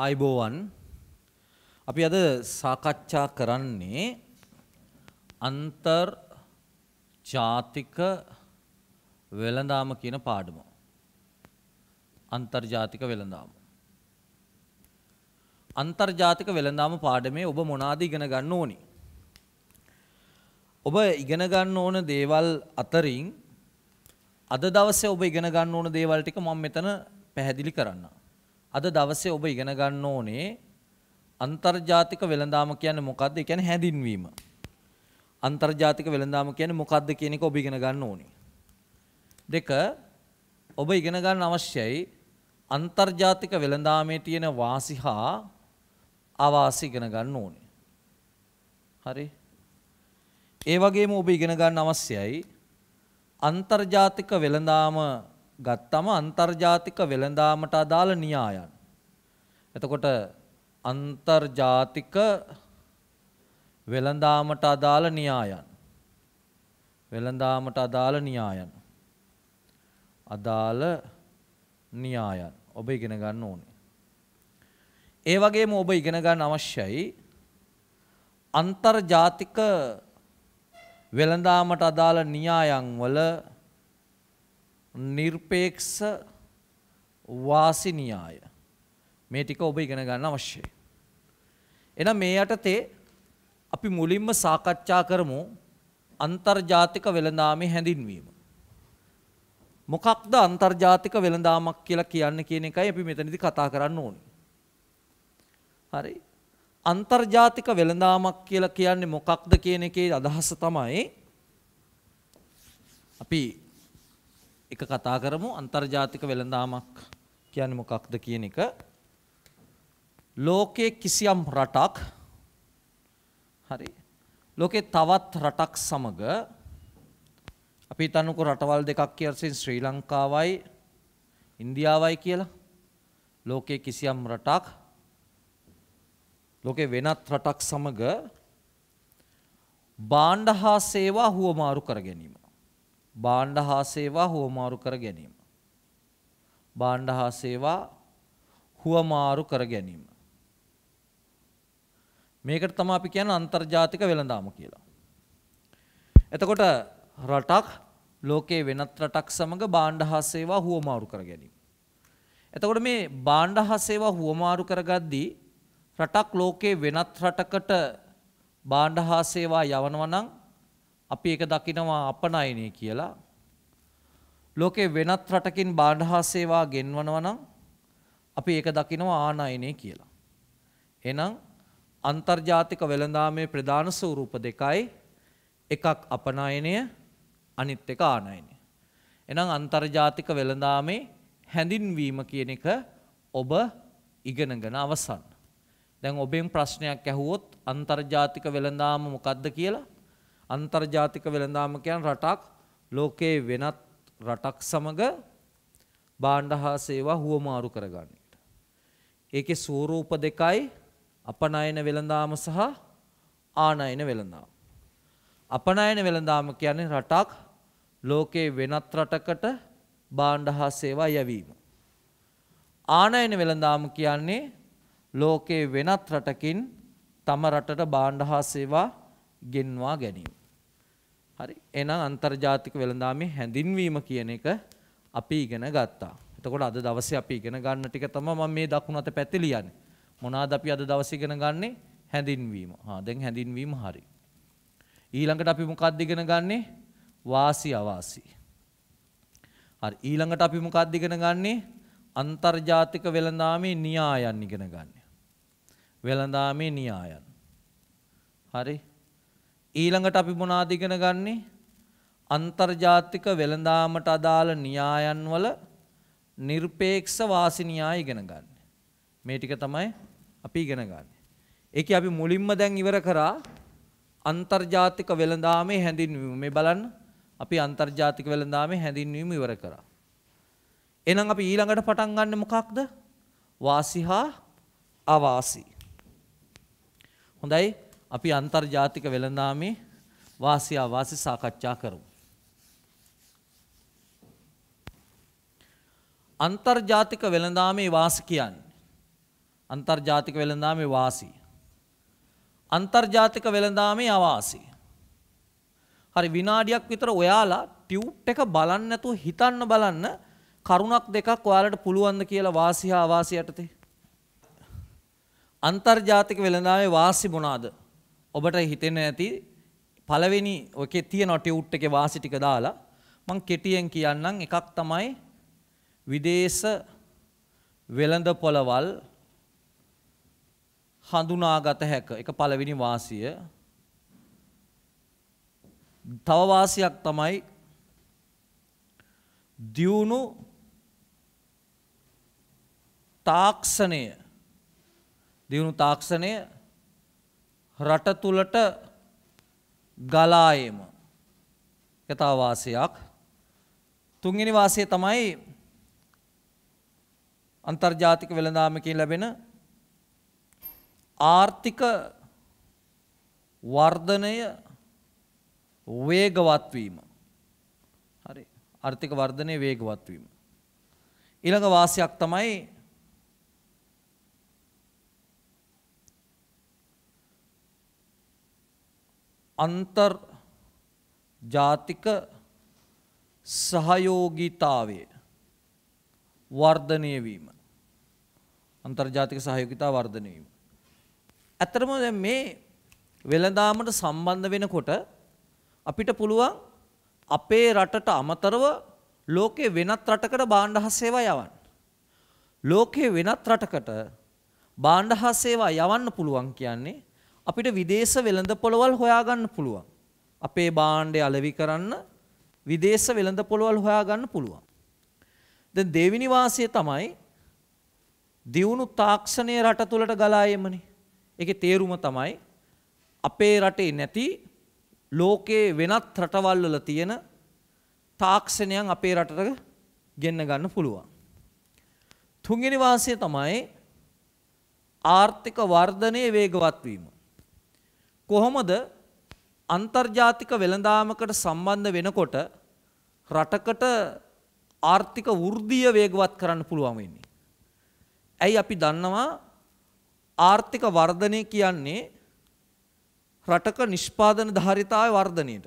ආයිබෝවන් අපි අද සාකච්ඡා කරන්නේ අන්තර් ජාතික වෙළඳාම කියන පාඩම. අන්තර්ජාතික වෙළඳාම. අන්තර්ජාතික වෙළඳාම පාඩමේ ඔබ මොනාද ඉගෙන ගන්න ඕනි? ඔබ ඉගෙන ගන්න ඕන දේවල් අතරින් අද දවසේ ඔබ ඉගෙන ගන්න ඕන දේවල් ටික මම මෙතන පැහැදිලි කරන්නම්. අද දවසේ ඔබ ඉගෙන ගන්න ඕනේ අන්තර්ජාතික වෙළඳාම කියන්නේ මොකද්ද? ඒ කියන්නේ හැඳින්වීම. අන්තර්ජාතික වෙළඳාම කියන්නේ මොකද්ද කියන එක ඔබ ඉගෙන ගන්න ඕනේ. දෙක ඔබ ඉගෙන ගන්න අවශ්‍යයි අන්තර්ජාතික වෙළඳාමේ තියෙන වාසි හා ආවාසි ඉගෙන ගන්න ඕනේ. හරි. ඒ වගේම ඔබ ඉගෙන ගන්න අවශ්‍යයි අන්තර්ජාතික වෙළඳාම ගත්තම අන්තර්ජාතික වෙළඳාමට අදාළ න්‍යායන්. එතකොට අන්තර්ජාතික වෙළඳාමට අදාළ න්‍යායන්. වෙළඳාමට අදාළ න්‍යායන්. අදාළ න්‍යායන් ඔබ ඉගෙන ගන්න ඕනේ. ඒ වගේම ඔබ ඉගෙන ගන්න අවශ්‍යයි අන්තර්ජාතික වෙළඳාමට අදාළ න්‍යායන් වල නිර්පේක්ෂ වාසිනියාය. මේ ටික ඔබ ඉගෙන ගන්න අවශ්‍යයි. එහෙනම් මේ යටතේ අපි මුලින්ම සාකච්ඡා කරමු අන්තර්ජාතික වෙළඳාමේ හැඳින්වීම. මොකක්ද අන්තර්ජාතික වෙළඳාමක් කියලා කියන්නේ කියන එකයි අපි මෙතනදී කතා කරන්න ඕනේ. හරි. අන්තර්ජාතික වෙළඳාමක් කියලා කියන්නේ මොකක්ද කියන එකේ අදහස තමයි අපි එක කතා කරමු අන්තර්ජාතික වෙළඳාමක් කියන්නේ මොකක්ද කියන එක ලෝකයේ කිසියම් රටක් හරි ලෝකේ තවත් රටක් සමග අපි හිතන්නකෝ රටවල් දෙකක් කියලා ශ්‍රී ලංකාවයි ඉන්දියාවයි කියලා ලෝකයේ කිසියම් රටක් ලෝකේ වෙනත් රටක් සමග බාණ්ඩ හා සේවා හුවමාරු කර ගැනීම භාණ්ඩ හා සේවා හුවමාරු කර ගැනීම. භාණ්ඩ හා සේවා හුවමාරු කර ගැනීම. මේකට තමයි අපි කියන්නේ අන්තර්ජාතික වෙළඳාම කියලා. එතකොට රටක් ලෝකේ වෙනත් රටක් සමග භාණ්ඩ හා සේවා හුවමාරු කර ගැනීම. එතකොට මේ භාණ්ඩ හා සේවා හුවමාරු කරගද්දී රටක් ලෝකේ වෙනත් රටකට භාණ්ඩ හා සේවා යවනවා නම් අපි ඒක දකිනවා අපනයනය කියලා. ලෝකේ වෙනත් රටකින් බාණ්ඩහා සේවා ගෙන්වනවා නම් අපි ඒක දකිනවා ආනයනය කියලා. එහෙනම් අන්තර්ජාතික වෙළඳාමේ ප්‍රධාන ස්වරූප දෙකයි එකක් අපනයනය අනිත් එක ආනයනය. එහෙනම් අන්තර්ජාතික වෙළඳාමේ හැඳින්වීම කියන එක ඔබ ඉගෙනගෙන අවසන්. දැන් ඔබෙන් ප්‍රශ්නයක් ඇහුවොත් අන්තර්ජාතික වෙළඳාම මොකක්ද කියලා අන්තර්ජාතික වෙළඳාමකයන් රටක් ලෝකයේ වෙනත් රටක් සමග භාණ්ඩ හා සේවා හුවමාරු කරගන්නට. ඒකේ ස්වරූප දෙකයි අපනයන වෙළඳාම සහ ආනයන වෙළඳාම. අපනයන වෙළඳාම කියන්නේ රටක් ලෝකයේ වෙනත් රටකට භාණ්ඩ හා සේවා යැවීම. ආනයන වෙළඳාම කියන්නේ ලෝකයේ වෙනත් රටකින් තම රටට භාණ්ඩ හා සේවා ගෙන්වා ගැනීම. හරි. එහෙනම් අන්තර්ජාතික වෙළඳාමේ හැඳින්වීම කියන එක අපි ඉගෙන ගත්තා. එතකොට අද දවසේ අපි ඉගෙන ගන්න ටික තමයි මම මේ දකුණු අත පැත්තේ ලියන්නේ. මොනවාද අපි අද දවසේ ඉගෙන ගන්නෙ? හැඳින්වීම. හා දැන් හැඳින්වීම හරි. ඊළඟට අපි මොකක්ද ඉගෙන ගන්නෙ? වාසි අවාසි. හරි. ඊළඟට අපි මොකක්ද ඉගෙන ගන්නෙ? අන්තර්ජාතික වෙළඳාමේ න්‍යායන් ඉගෙන ගන්න. වෙළඳාමේ න්‍යායන්. හරි. ඊළඟට අපි මොනවාද ඉගෙන ගන්නේ? අන්තර්ජාතික වෙළඳාමට අදාළ න්‍යායන් වල নিরপেক্ষ වාසි න්‍යාය ඉගෙන ගන්න. මේ ටික තමයි අපි ඉගෙන ගන්න. ඒකේ අපි මුලින්ම දැන් ඉවර කරා අන්තර්ජාතික වෙළඳාමේ හැඳින්වීම. මේ බලන්න අපි අන්තර්ජාතික වෙළඳාමේ හැඳින්වීම ඉවර කරා. එහෙනම් අපි ඊළඟට පටන් ගන්න මොකක්ද? වාසි හා අවාසි. හොඳයි අපි අන්තර්ජාතික වෙළඳාමේ වාසියා වාසි සාකච්ඡා කරමු. අන්තර්ජාතික වෙළඳාමේ වාසි කියන්නේ අන්තර්ජාතික වෙළඳාමේ වාසි. අන්තර්ජාතික වෙළඳාමේ අවාසි. හරි විනාඩියක් විතර ඔයාලා ටියුබ් එක බලන්න නැතුව හිතන්න බලන්න කරුණක් දෙකක් ඔයාලට පුළුවන්ද කියලා වාසි හා අවාසි යටතේ. අන්තර්ජාතික වෙළඳාමේ වාසි මොනවාද? ඔබට හිතෙන ඇති පළවෙනි ඔකේ තියෙන ටියුට් එකේ වාසි ටික දාලා මම කෙටියෙන් කියන්නම් එකක් තමයි විදේශ වෙළඳ පොළවල් හඳුනාගත හැක එක පළවෙනි වාසිය තව වාසියක් තමයි දියුණු තාක්ෂණය දියුණු තාක්ෂණය රට තුලට ගලායම කතාවාසයක් තුන්වෙනි වාසය තමයි අන්තර්ජාතික වෙළඳාමකින් ලැබෙන ආර්ථික වර්ධනය වේගවත් වීම. හරි. ආර්ථික වර්ධනය වේගවත් වීම. ඊළඟ වාසියක් තමයි අන්තර් ජාතික සහයෝගීතාවය වර්ධනය වීම අන්තර්ජාතික සහයෝගිතා වර්ධනය වීම. ඇත්තරම මේ වෙළඳාමට සම්බන්ධ වෙනකොට අපිට පුළුවන් අපේ රටට අමතරව ලෝකේ වෙනත් රටකට බාණ්ඩ හා සේවා යවන්න. ලෝකේ වෙනත් රටකට බාණ්ඩ හා සේවා යවන්න පුළුවන් කියන්නේ අපිට විදේශ වෙළඳ පොළවල් හොයාගන්න පුළුවන්. අපේ බාණ්ඩය අලෙවි කරන්න විදේශ වෙළඳ පොළවල් හොයාගන්න පුළුවන්. දැන් දෙවිනි වාසිය තමයි දියුණු තාක්ෂණයේ රට තුලට ගලා යෑමනේ. ඒකේ තේරුම තමයි අපේ රටේ නැති ලෝකයේ වෙනත් රටවල් වල තියෙන තාක්ෂණයන් අපේ රටට ගෙන්න ගන්න පුළුවන්. තුන්වෙනි වාසිය තමයි ආර්ථික වර්ධනයේ වේගවත් වීම. කොහොමද අන්තර්ජාතික වෙළඳාමකට සම්බන්ධ වෙනකොට රටකට ආර්ථික වෘද්ධිය වේගවත් කරන්න පුළුවන් වෙන්නේ. ඇයි අපි දන්නවා ආර්ථික වර්ධනය කියන්නේ රටක නිෂ්පාදන ධාරිතාවේ වර්ධනයට.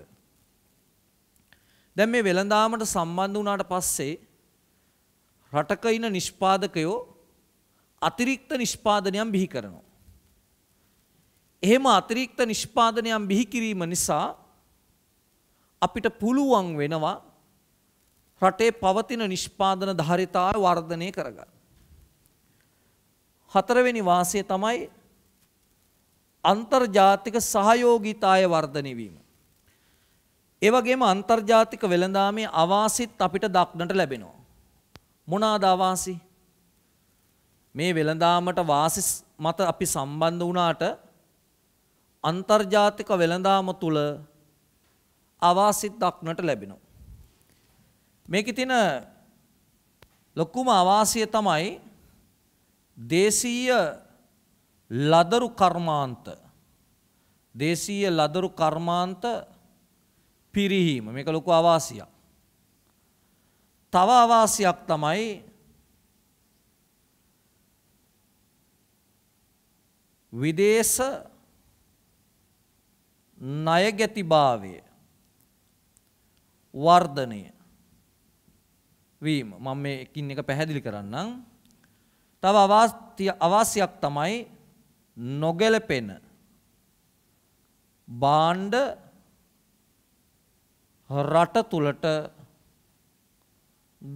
දැන් මේ වෙළඳාමට සම්බන්ධ වුණාට පස්සේ රටක ඉන නිෂ්පාදකයෝ අතිරික්ත නිෂ්පාදනයන් බිහි කරනවා. එහෙම අතිරික්ත නිෂ්පාදනයන් බිහි කිරීම නිසා අපිට පුළුවන් වෙනවා රටේ පවතින නිෂ්පාදන ධාරිතාව වර්ධනය කරගන්න. හතරවෙනි වාසය තමයි අන්තර්ජාතික සහයෝගීතාය වර්ධනය වීම. ඒ වගේම අන්තර්ජාතික වෙළඳාමේ අවාසිත් අපිට දක්නට ලැබෙනවා. මොනාද අවාසි? මේ වෙළඳාමට වාසි මත අපි සම්බන්ධ වුණාට අන්තර්ජාතික වෙළඳාම තුල අවාසිත දක්නට ලැබෙනවා. මේකේ තියෙන ලොකුම අවාසිය තමයි දේශීය ලදරු කර්මාන්ත දේශීය ලදරු කර්මාන්ත පිරිහීම මේක ලොකු අවාසියක්. තව අවාසියක් තමයි විදේශ ණයගැතිභාවය වර්ධනය වීම මම මේ එකින් එක පැහැදිලි කරන්නම්. තව අවාස්තිය අවාසියක් තමයි නොගැලපෙන බාණ්ඩ රට තුලට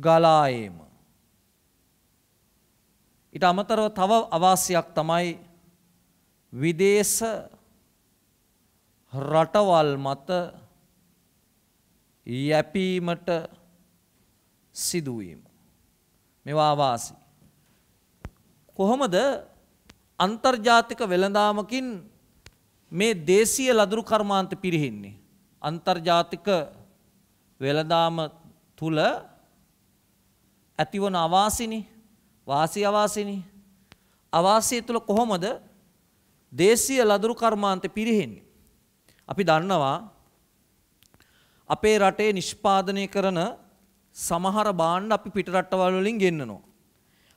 ගලා ඒම. ඊට අමතරව තව අවාසියක් තමයි විදේශ රටවල් මත යැපීමට සිදුවීම. මෙවා වාසි. කොහොමද අන්තර්ජාතික වෙළඳාමකින් මේ දේශීය ලදරු කර්මාන්ත පිරිහින්නේ. අන්තර්ජාතික වෙළදාම තුළ ඇතිවන අවාසිනි වාසි අවාසිනි අවාසය තුළ කොහොමද දේශීය ලදරු කර්මාන්ත පිරිහෙන්නේ. අපි දන්නවා අපේ රටේ නිෂ්පාදනය කරන සමහර භාණ්ඩ අපි පිටරටවල් වලින් ගෙන්නනවා.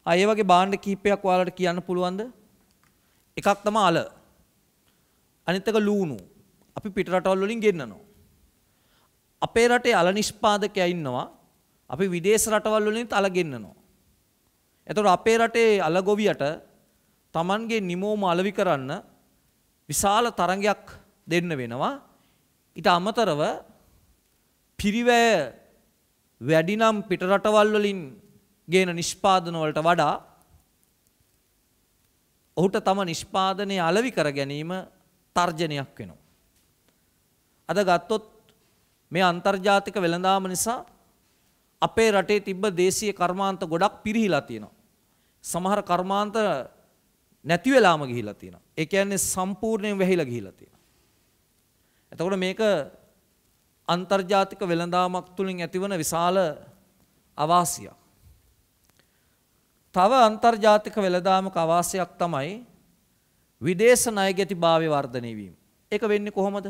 ආ ඒ වගේ භාණ්ඩ කිහිපයක් ඔයාලට කියන්න පුළුවන්ද? එකක් තමයි අල. අනිත් එක ලූණු. අපි පිටරටවල් වලින් ගෙන්නනවා. අපේ රටේ අල නිෂ්පාදකයා ඉන්නවා. අපි විදේශ රටවල් වලින් අල ගෙන්නනවා. එතකොට අපේ රටේ අල ගොවියට Tamanගේ නිමෝම අලවි කරන්න විශාල තරඟයක් දෙන්න වෙනවා. ඊට අමතරව පිරිවැය වැඩිනම් පිටරටවල් වලින් ගේන නිෂ්පාදන වලට වඩා ඔහුට තම නිෂ්පාදනය අලවි කර ගැනීම තර්ජනයක් වෙනවා. අද ගත්තොත් මේ අන්තර්ජාතික වෙළඳාම නිසා අපේ රටේ තිබ්බ දේශීය කර්මාන්ත ගොඩක් පිරිහිලා තියෙනවා. සමහර කර්මාන්ත නැති වෙලාම ගිහිලා තියෙනවා. ඒ කියන්නේ සම්පූර්ණයෙන් වැහිලා ගිහිලා තියෙනවා. එතකොට මේක අන්තර්ජාතික වෙළඳාමක් තුළින් ඇතිවන විශාල අවාසියක්. තව අන්තර්ජාතික වෙළඳාමක අවාසියක් තමයි විදේශ ණය ගැති භාවය වර්ධනය වීම. ඒක වෙන්නේ කොහොමද?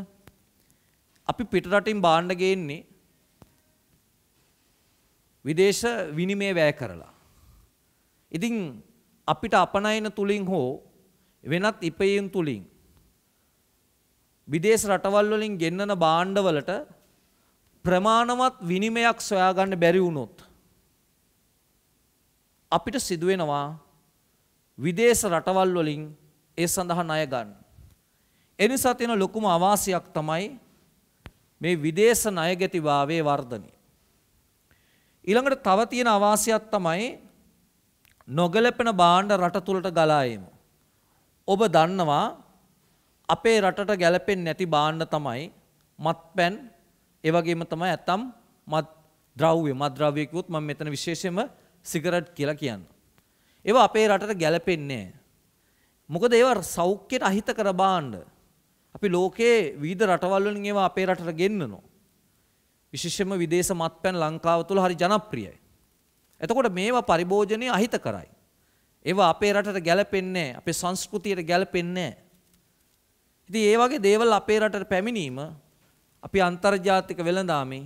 අපි පිටරටින් බාණ්ඩ ගේන්නේ විදේශ විනිමය වැය කරලා. ඉතින් අපිට අපනයන තුලින් හෝ වෙනත් ඉපයීම් තුලින් විදේශ රටවල් වලින් ගෙන්නන භාණ්ඩවලට ප්‍රමාණවත් විනිමයක් සොයාගන්න බැරි වුණොත් අපිට සිදුවෙනවා විදේශ රටවල් වලින් ඒ සඳහා ණය ගන්න. එනිසා තියෙන ලොකුම අවාසියක් තමයි මේ විදේශ ණය ගැතිභාවයේ වර්ධනය. ඊළඟට තව තියෙන අවාසියක් තමයි නොගැලපෙන භාණ්ඩ රට තුලට ගලා ඔබ දන්නවා අපේ රටට ගැලපෙන්නේ නැති බාන්න තමයි මත්පැන් ඒ වගේම තමයි ඇතම් මත් ද්‍රව්‍ය මත් ද්‍රව්‍ය කිව්වොත් මම මෙතන විශේෂයෙන්ම සිගරට් කියලා කියනවා. ඒවා අපේ රටට ගැලපෙන්නේ මොකද ඒවා සෞඛ්‍යයට අහිතකර බාන්න. අපි ලෝකයේ විවිධ රටවල් වලින් ඒවා අපේ රටට ගෙන්නනවා. විශේෂයෙන්ම විදේශ මත්පැන් ලංකාව තුළ හරි ජනප්‍රියයි. එතකොට මේවා පරිභෝජනයේ අහිතකරයි. ඒවා අපේ රටට ගැලපෙන්නේ අපේ සංස්කෘතියට ගැලපෙන්නේ නැහැ. ඉතින් ඒ වගේ දේවල් අපේ රටට පැමිණීම අපි අන්තර්ජාතික වෙළඳාමේ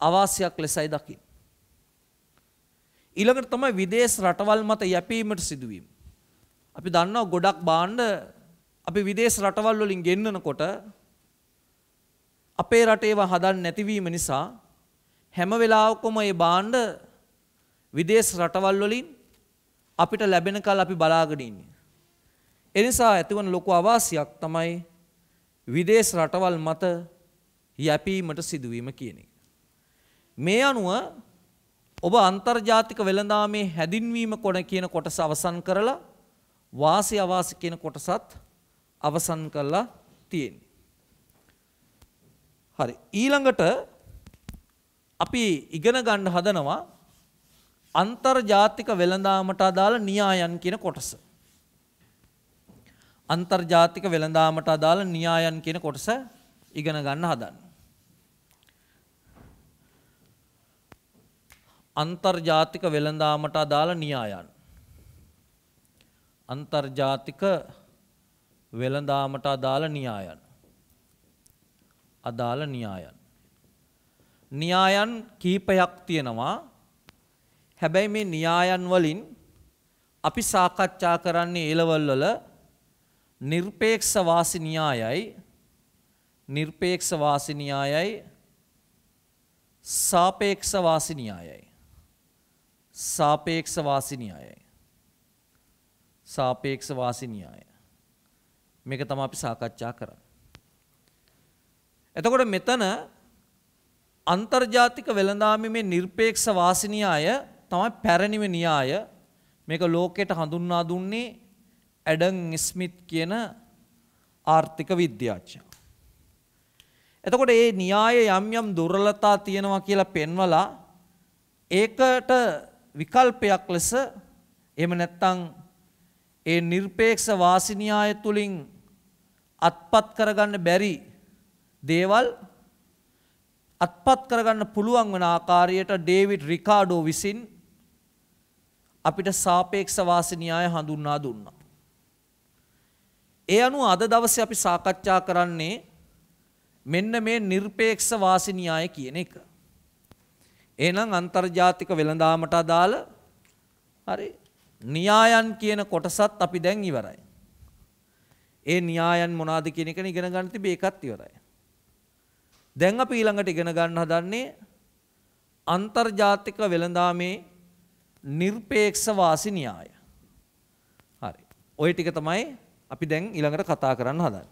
අවාසියක් ලෙසයි දකින්නේ. ඊළඟට තමයි විදේශ රටවල් මත යැපීමට සිදුවීම. අපි දන්නවා ගොඩක් බාණ්ඩ අපි විදේශ රටවල් වලින් ගෙන්නනකොට අපේ රටේව හදන්න නැතිවීම නිසා හැම වෙලාවකම මේ බාණ්ඩ විදේශ රටවල් වලින් අපිට ලැබෙනකල් අපි බලාගෙන ඉන්නේ. එනිසා ඇතිවන ලොකු අවාසියක් තමයි විදේශ රටවල් මත යැපීමට සිදුවීම කියන එක. මේ අනුව ඔබ අන්තර්ජාතික වෙළඳාමේ හැදින්වීම කොන කියන කොටස අවසන් කරලා වාසි අවාසි කියන කොටසත් අවසන් කරලා තියෙන්නේ. හරි ඊළඟට අපි ඉගෙන ගන්න හදනවා අන්තර්ජාතික වෙළඳාමට අදාළ න්‍යායන් කියන කොටස. අන්තර්ජාතික වෙළඳාමට අදාළ න්‍යායන් කියන කොටස ඉගෙන ගන්න හදන්න. අන්තර්ජාතික වෙළඳාමට අදාළ න්‍යායන්. අන්තර්ජාතික වෙළඳාමට අදාළ න්‍යායන්. අදාළ න්‍යායන්. න්‍යායන් කීපයක් තියෙනවා. හැබැයි මේ න්‍යායන් වලින් අපි සාකච්ඡා කරන්නේ ඒ ලෙවල් වල නිර්පේක්ෂ වාසි න්‍යායයි නිර්පේක්ෂ වාසි න්‍යායයි සාපේක්ෂ වාසි න්‍යායයි සාපේක්ෂ වාසි න්‍යායයි සාපේක්ෂ වාසි න්‍යාය මේක තමයි අපි සාකච්ඡා කරන්නේ එතකොට මෙතන අන්තර්ජාතික වෙළඳාමීමේ නිර්පේක්ෂ වාසි න්‍යාය තමයි පැරණිම න්‍යාය මේක ලෝකයට හඳුන්වා දුන්නේ ඇඩන් ස්මිත් කියන ආර්ථික විද්‍යාඥයා. එතකොට මේ න්‍යාය යම් යම් දුර්වලතා තියෙනවා කියලා පෙන්වලා ඒකට විකල්පයක් ලෙස එහෙම නැත්නම් ඒ নিরপেক্ষ වාසි න්‍යාය තුලින් අත්පත් කරගන්න බැරි දේවල් අත්පත් කරගන්න පුළුවන් වන ආකාරයට ඩේවිඩ් රිකාඩෝ විසින් අපිට සාපේක්ෂ වාසි න්‍යාය හඳුන්වා දුන්නා. ඒ අනුව අද දවසේ අපි සාකච්ඡා කරන්නේ මෙන්න මේ নিরপেক্ষ වාසි න්‍යාය කියන එක. එහෙනම් අන්තර්ජාතික වෙළඳාමට අදාළ හරි න්‍යායන් කියන කොටසත් අපි දැන් ඉවරයි. ඒ න්‍යායන් මොනවාද කියන එක ඉගෙන ගන්න තිබේ ඒකත් ඉවරයි. දැන් අපි ඊළඟට ඉගෙන ගන්න හදන්නේ අන්තර්ජාතික වෙළඳාමේ নিরপেক্ষ වාසි න්‍යාය. හරි. ওই ටික තමයි අපි දැන් ඊළඟට කතා කරන්න හදන්නේ.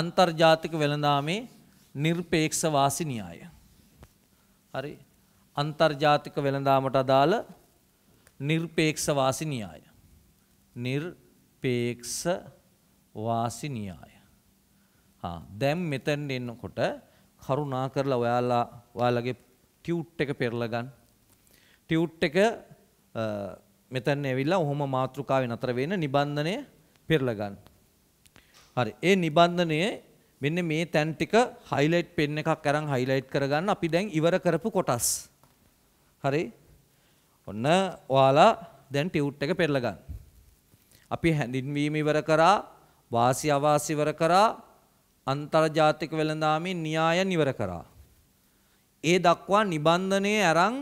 අන්තර්ජාතික වෙළඳාමේ නිර්පේක්ෂ වාසි න්‍යාය. හරි. අන්තර්ජාතික වෙළඳාමට අදාළ නිර්පේක්ෂ වාසි න්‍යාය. නිර්පේක්ෂ වාසි න්‍යාය. හා දැන් මෙතෙන් එන්නකොට කරුණා කරලා ඔයාලා ඔයාලගේ ටියුට් එක පෙරලා ගන්න. ටියුට් එක මෙතන ඇවිල්ලා ඔහොම මාතෘකාවේ නතර වෙන නිබන්ධනය පෙරලා ගන්න. හරි. ඒ නිබන්ධනය මෙන්න මේ තැන් ටික highlight pen එකක් අරන් highlight කරගන්න අපි දැන් ඉවර කරපු කොටස්. හරි. ඔන්න ඔයාලා දැන් ටියුට් එක පෙරලා ගන්න. අපි හැඳින්වීම ඉවර කරා, වාසි අවාසි ඉවර කරා, අන්තර්ජාතික වෙළඳාමේ න්‍යායන් ඉවර කරා. ඒ දක්වා නිබන්ධනයේ අරන්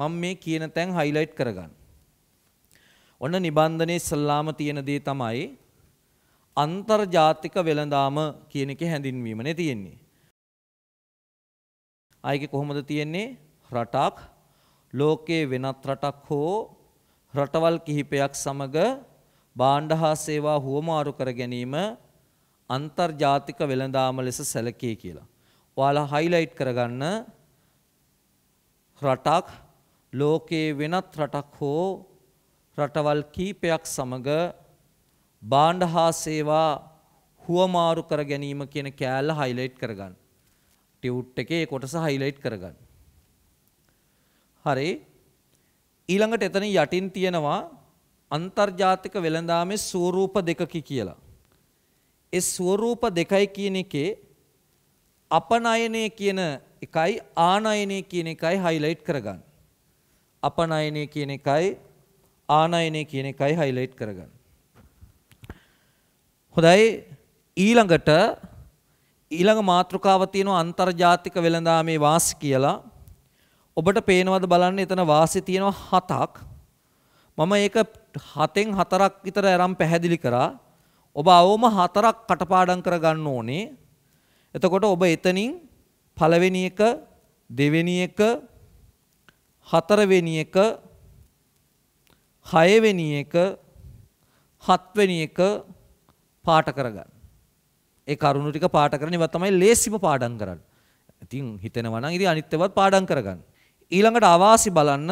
මම මේ කියන තැන් highlight කරගන්න. ඔන්න නිබන්ධනයේ ඉස්සල්ලාම තියෙන දේ තමයි අන්තර්ජාතික වෙළඳාම කියන එක හැඳින්වීමනේ තියෙන්නේ. ආයේ කොහොමද තියෙන්නේ? රටක් ලෝකයේ වෙනත් රටක් හෝ රටවල් කිහිපයක් සමග භාණ්ඩ හා සේවා හුවමාරු කර ගැනීම අන්තර්ජාතික වෙළඳාම ලෙස සැලකේ කියලා. ඔයාලා හයිලයිට් කරගන්න රටක් ලෝකයේ වෙනත් රටක් හෝ රටවල් කීපයක් සමග බාණ්ඩ හා සේවා හුවමාරු කර ගැනීම කියන කෑල්ල හයිලයිට් කරගන්න. ටියුට් එකේ කොටස හයිලයිට් කරගන්න. හරි ඊළඟට එතන යටින් තියෙනවා අන්තර්ජාතික වෙළඳාමේ ස්වරූප දෙකකි කියලා. ඒ ස්වරූප දෙකයි කියන එකේ අපනයනය කියන එකයි ආනයනය කියන එකයි හයිලයිට් කරගන්න. අපනයනය කියන එකයි ආනයනය කියන එකයි හයිලයිට් කරගන්න. හොඳයි ඊළඟට ඊළඟ මාතෘකාව තියෙනවා අන්තර්ජාතික වෙළඳාමේ වාසි කියලා. ඔබට පේනවද බලන්න එතන වාසි තියෙනවා හතක්. මම ඒක හතෙන් හතරක් විතර අරන් පැහැදිලි කරා. ඔබ අවම හතරක් කටපාඩම් කරගන්න ඕනේ. එතකොට ඔබ එතනින් පළවෙනි එක, දෙවෙනි එක, හතරවෙනි එක හයවෙනි එක හත්වෙනි එක පාට කරගන්න. ඒ කරුණු ටික පාට කරන ඉවත් තමයි ලේසිම පාඩම් කරන්න. ඉතින් හිතෙනවා නම් ඉතින් අනිත් ඒවාත් පාඩම් කරගන්න. ඊළඟට අවාසි බලන්න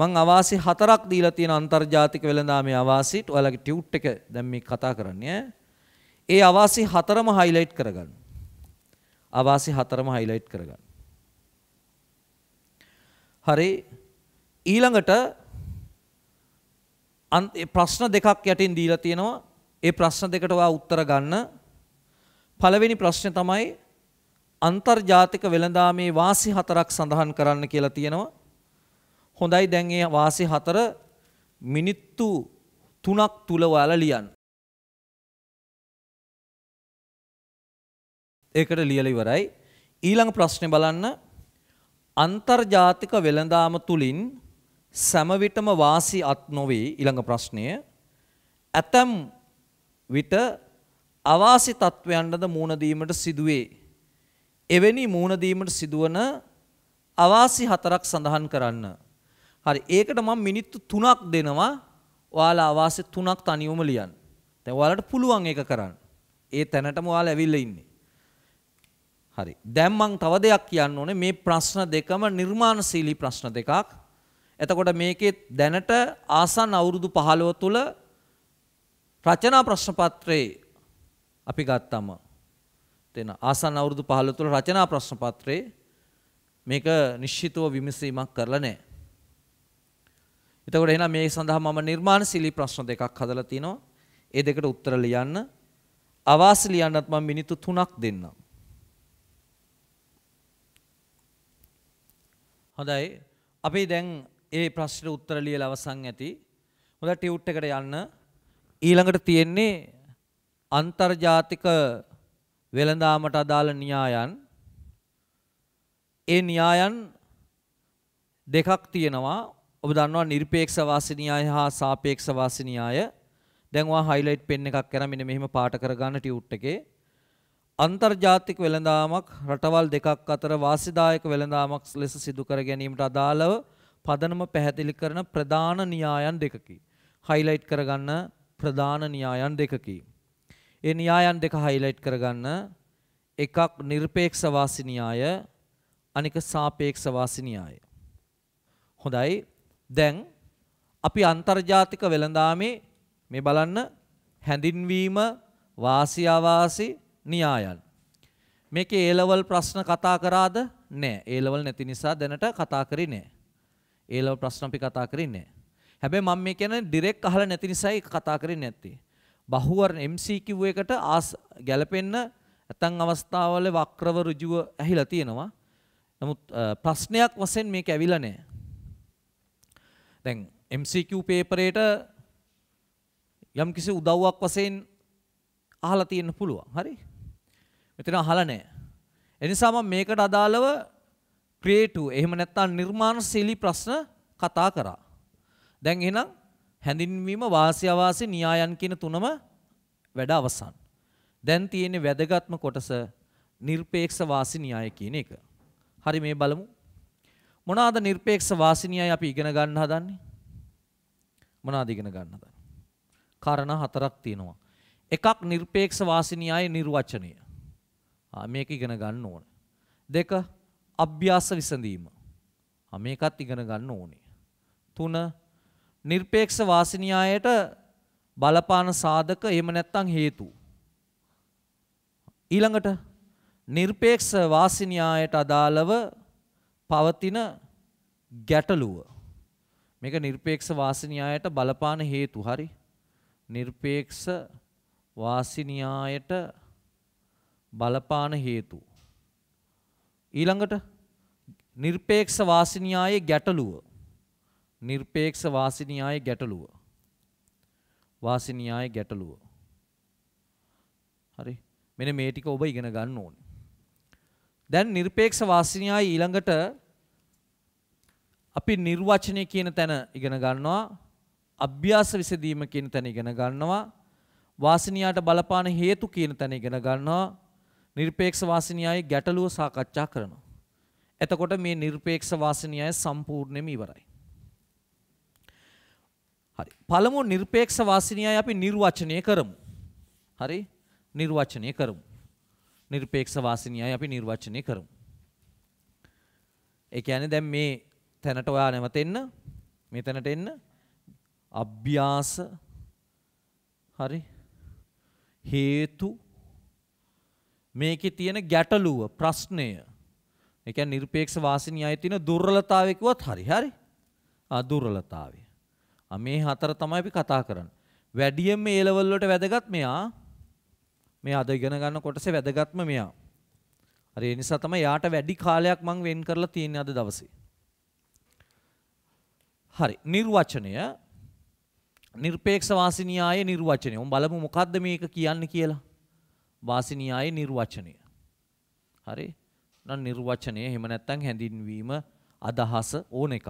මං අවාසි හතරක් දීලා තියෙන අන්තර්ජාතික වෙළඳාමේ අවාසිට ඔයාලගේ ටියුට් එක දැන් මේ කතා කරන්නේ. ඒ අවාසි හතරම හයිලයිට් කරගන්න. අවාසි හතරම හයිලයිට් කරගන්න. හරි ඊළඟට ප්‍රශ්න දෙකක් යටින් දීලා තියෙනවා. ඒ ප්‍රශ්න දෙකට ඔයා උත්තර ගන්න. පළවෙනි ප්‍රශ්නේ තමයි අන්තර්ජාතික වෙළඳාමේ වාසි හතරක් සඳහන් කරන්න කියලා තියෙනවා. හොඳයි දැන් ඒ වාසි හතර මිනිත්තු 3ක් තුල ඔයාලා ලියන්න. ඒකට ලියලා ඉවරයි. ඊළඟ ප්‍රශ්නේ බලන්න අන්තර්ජාතික වෙළඳාම තුලින් සෑම විටම වාසි අත් නොවේ ඊළඟ ප්‍රශ්නය. ඇතම් විට අවාසි තත්වයන්ටද මූණ දීමට සිදුවේ. එවැනි මූණ දීමට සිදුවන අවාසි හතරක් සඳහන් කරන්න. හරි ඒකට මම මිනිත්තු 3ක් දෙනවා. ඔයාලා අවාසි 3ක් තනියම ලියන්න. දැන් ඔයාලට පුළුවන් ඒක කරන්න. ඒ තැනටම ඔයාලා ඇවිල්ලා ඉන්නේ. හරි. දැන් මම තව දෙයක් කියන්න ඕනේ මේ ප්‍රශ්න දෙකම නිර්මාණශීලී ප්‍රශ්න දෙකක්. එතකොට මේකේ දැනට ආසන්න අවුරුදු 15 තුල රචනා ප්‍රශ්න පත්‍රයේ අපි ගත්තම තේන ආසන්න අවුරුදු 15 තුල රචනා ප්‍රශ්න පත්‍රයේ මේක නිශ්චිතව විමසීමක් කරලා නැහැ. එතකොට එහෙනම් මේ සඳහා මම නිර්මාණශීලී ප්‍රශ්න දෙකක් හදලා තිනවා. ඒ දෙකට උත්තර ලියන්න අවාස ලියන්නත් මම මිනිත්තු 3ක් දෙන්නම්. හොඳයි. අපි දැන් ඒ ප්‍රශ්නෙට උත්තර ලියලා අවසන් ඇති. හොඳ ටියුට් එකට යන්න. ඊළඟට තියෙන්නේ අන්තර්ජාතික වෙළඳාමට අදාළ න්‍යායන්. ඒ න්‍යායන් දෙකක් තියෙනවා. ඔබ දන්නවා නිර්පේක්ෂ වාසි න්‍යාය හා සාපේක්ෂ වාසි න්‍යාය. දැන් ඔයා highlight pen එකක් කරා මෙන්න මෙහෙම පාට කරගන්න ටියුට් එකේ. අන්තර්ජාතික වෙළඳාමක් රටවල් දෙකක් අතර වාසිදායක වෙළඳාමක් ලෙස සිදු කර ගැනීමට අදාළව පදනම පැහැදිලි කරන ප්‍රධාන න්‍යායන් දෙකකි. හයිලයිට් කරගන්න ප්‍රධාන න්‍යායන් දෙකකි. ඒ න්‍යායන් දෙක හයිලයිට් කරගන්න එකක් නිර්පේක්ෂ වාසි න්‍යාය අනික සාපේක්ෂ වාසි න්‍යාය. හොඳයි. දැන් අපි අන්තර්ජාතික වෙළඳාමේ මේ බලන්න හැඳින්වීම වාසි අවාසි න්‍යායන්. මේකේ A level ප්‍රශ්න කතා කරාද? නෑ. A level නැති නිසා දැනට කතා කරේ නෑ. ඒලව ප්‍රශ්න අපි කතා කරන්නේ හැබැයි මම මේ කියන්නේ ඩිරෙක්ට් අහලා නැති නිසායි කතා කරන්නේ නැත්තේ. බහුවර්ණ MCQ එකට ගැලපෙන්න ඇතන් අවස්ථාවල වක්‍රව ඍජුව ඇහිලා තියෙනවා. නමුත් ප්‍රශ්නයක් වශයෙන් මේක ඇවිල්ලා නැහැ. දැන් MCQ පේපරේට යම්කිසි උදව්වක් වශයෙන් අහලා තියෙන්න පුළුවන්. හරි? මෙතන අහලා නැහැ. එනිසා මම මේකට අදාළව ක්‍රේටු එහෙම නැත්නම් නිර්මාණශීලී ප්‍රශ්න කතා කරා. දැන් එහෙනම් හැඳින්වීම වාසි අවාසි න්‍යායන් කියන තුනම වැඩ අවසන්. දැන් තියෙන්නේ වැදගත්ම කොටස නිර්පේක්ෂ වාසි න්‍යාය කියන එක. හරි මේ බලමු. මොනවාද නිර්පේක්ෂ වාසි න්‍යාය අපි ඉගෙන ගන්න හදන්නේ? මොනවාද ඉගෙන ගන්න හදන්නේ? කාරණා හතරක් තියෙනවා. එකක් නිර්පේක්ෂ වාසි න්‍යාය නිර්වචනය. මේක ඉගෙන ගන්න ඕන. දෙක අභ්‍යාස විසඳීම. මේකත් ඉගෙන ගන්න ඕනේ. තුන නිර්පේක්ෂ වාසිනියායට බලපාන සාධක එහෙම නැත්නම් හේතු. ඊළඟට නිර්පේක්ෂ වාසිනියායට අදාළව පවතින ගැටලුව. මේක නිර්පේක්ෂ වාසිනියායට බලපාන හේතු හරි. නිර්පේක්ෂ වාසිනියායට බලපාන හේතු. ඊළඟට නිර්පේක්ෂ වාසිනියායේ ගැටලුව. නිර්පේක්ෂ වාසිනියායේ ගැටලුව. වාසිනියායේ ගැටලුව. හරි. මෙන්න මේ ටික ඔබ ඉගෙන ගන්න ඕනේ. දැන් නිර්පේක්ෂ වාසිනියායේ ඊළඟට අපි නිර්වචනය කියන තැන ඉගෙන ගන්නවා. අභ්‍යාස විසඳීම කියන තැන ඉගෙන ගන්නවා. වාසිනියාට බලපාන හේතු කියන තැන ඉගෙන ගන්නවා. නිර්පේක්ෂ වාසිනියයි ගැටලුව සාකච්ඡා කරනවා. එතකොට මේ නිර්පේක්ෂ වාසිනියයි සම්පූර්ණයෙන්ම ඉවරයි. හරි. පළමු නිර්පේක්ෂ වාසිනියයි අපි නිර්වචනය කරමු. හරි? නිර්වචනය කරමු. නිර්පේක්ෂ වාසිනියයි අපි නිර්වචනය කරමු. ඒ කියන්නේ දැන් මේ තැනට ඔයා නැවත එන්න මේ තැනට එන්න අභ්‍යාස හරි හේතු මේකේ තියෙන ගැටලුව ප්‍රශ්නය ඒ කියන්නේ নিরপেক্ষ වාසිනියයි තියෙන දුර්වලතාවය කිව්වත් හරි හරි ආ දුර්වලතාවය ආ මේ හතර තමයි අපි කතා කරන්නේ වැඩියෙන් මේ ලෙවල් වලට වැදගත් මෙයා මේ අද ඉගෙන ගන්න කොටසේ වැදගත්ම මෙයා හරි ඒ නිසා තමයි යාට වැඩි කාලයක් මම වෙන් කරලා තියෙන්නේ අද දවසේ හරි නිර්වචනය নিরপেক্ষ වාසිනියායේ නිර්වචනය උන් බලමු මොකද්ද මේක කියන්නේ කියලා වාසිනියායේ නිර්වචනය. හරි? නම් නිර්වචනය එහෙම නැත්නම් හැඳින්වීම අදහස ඕන එකක්.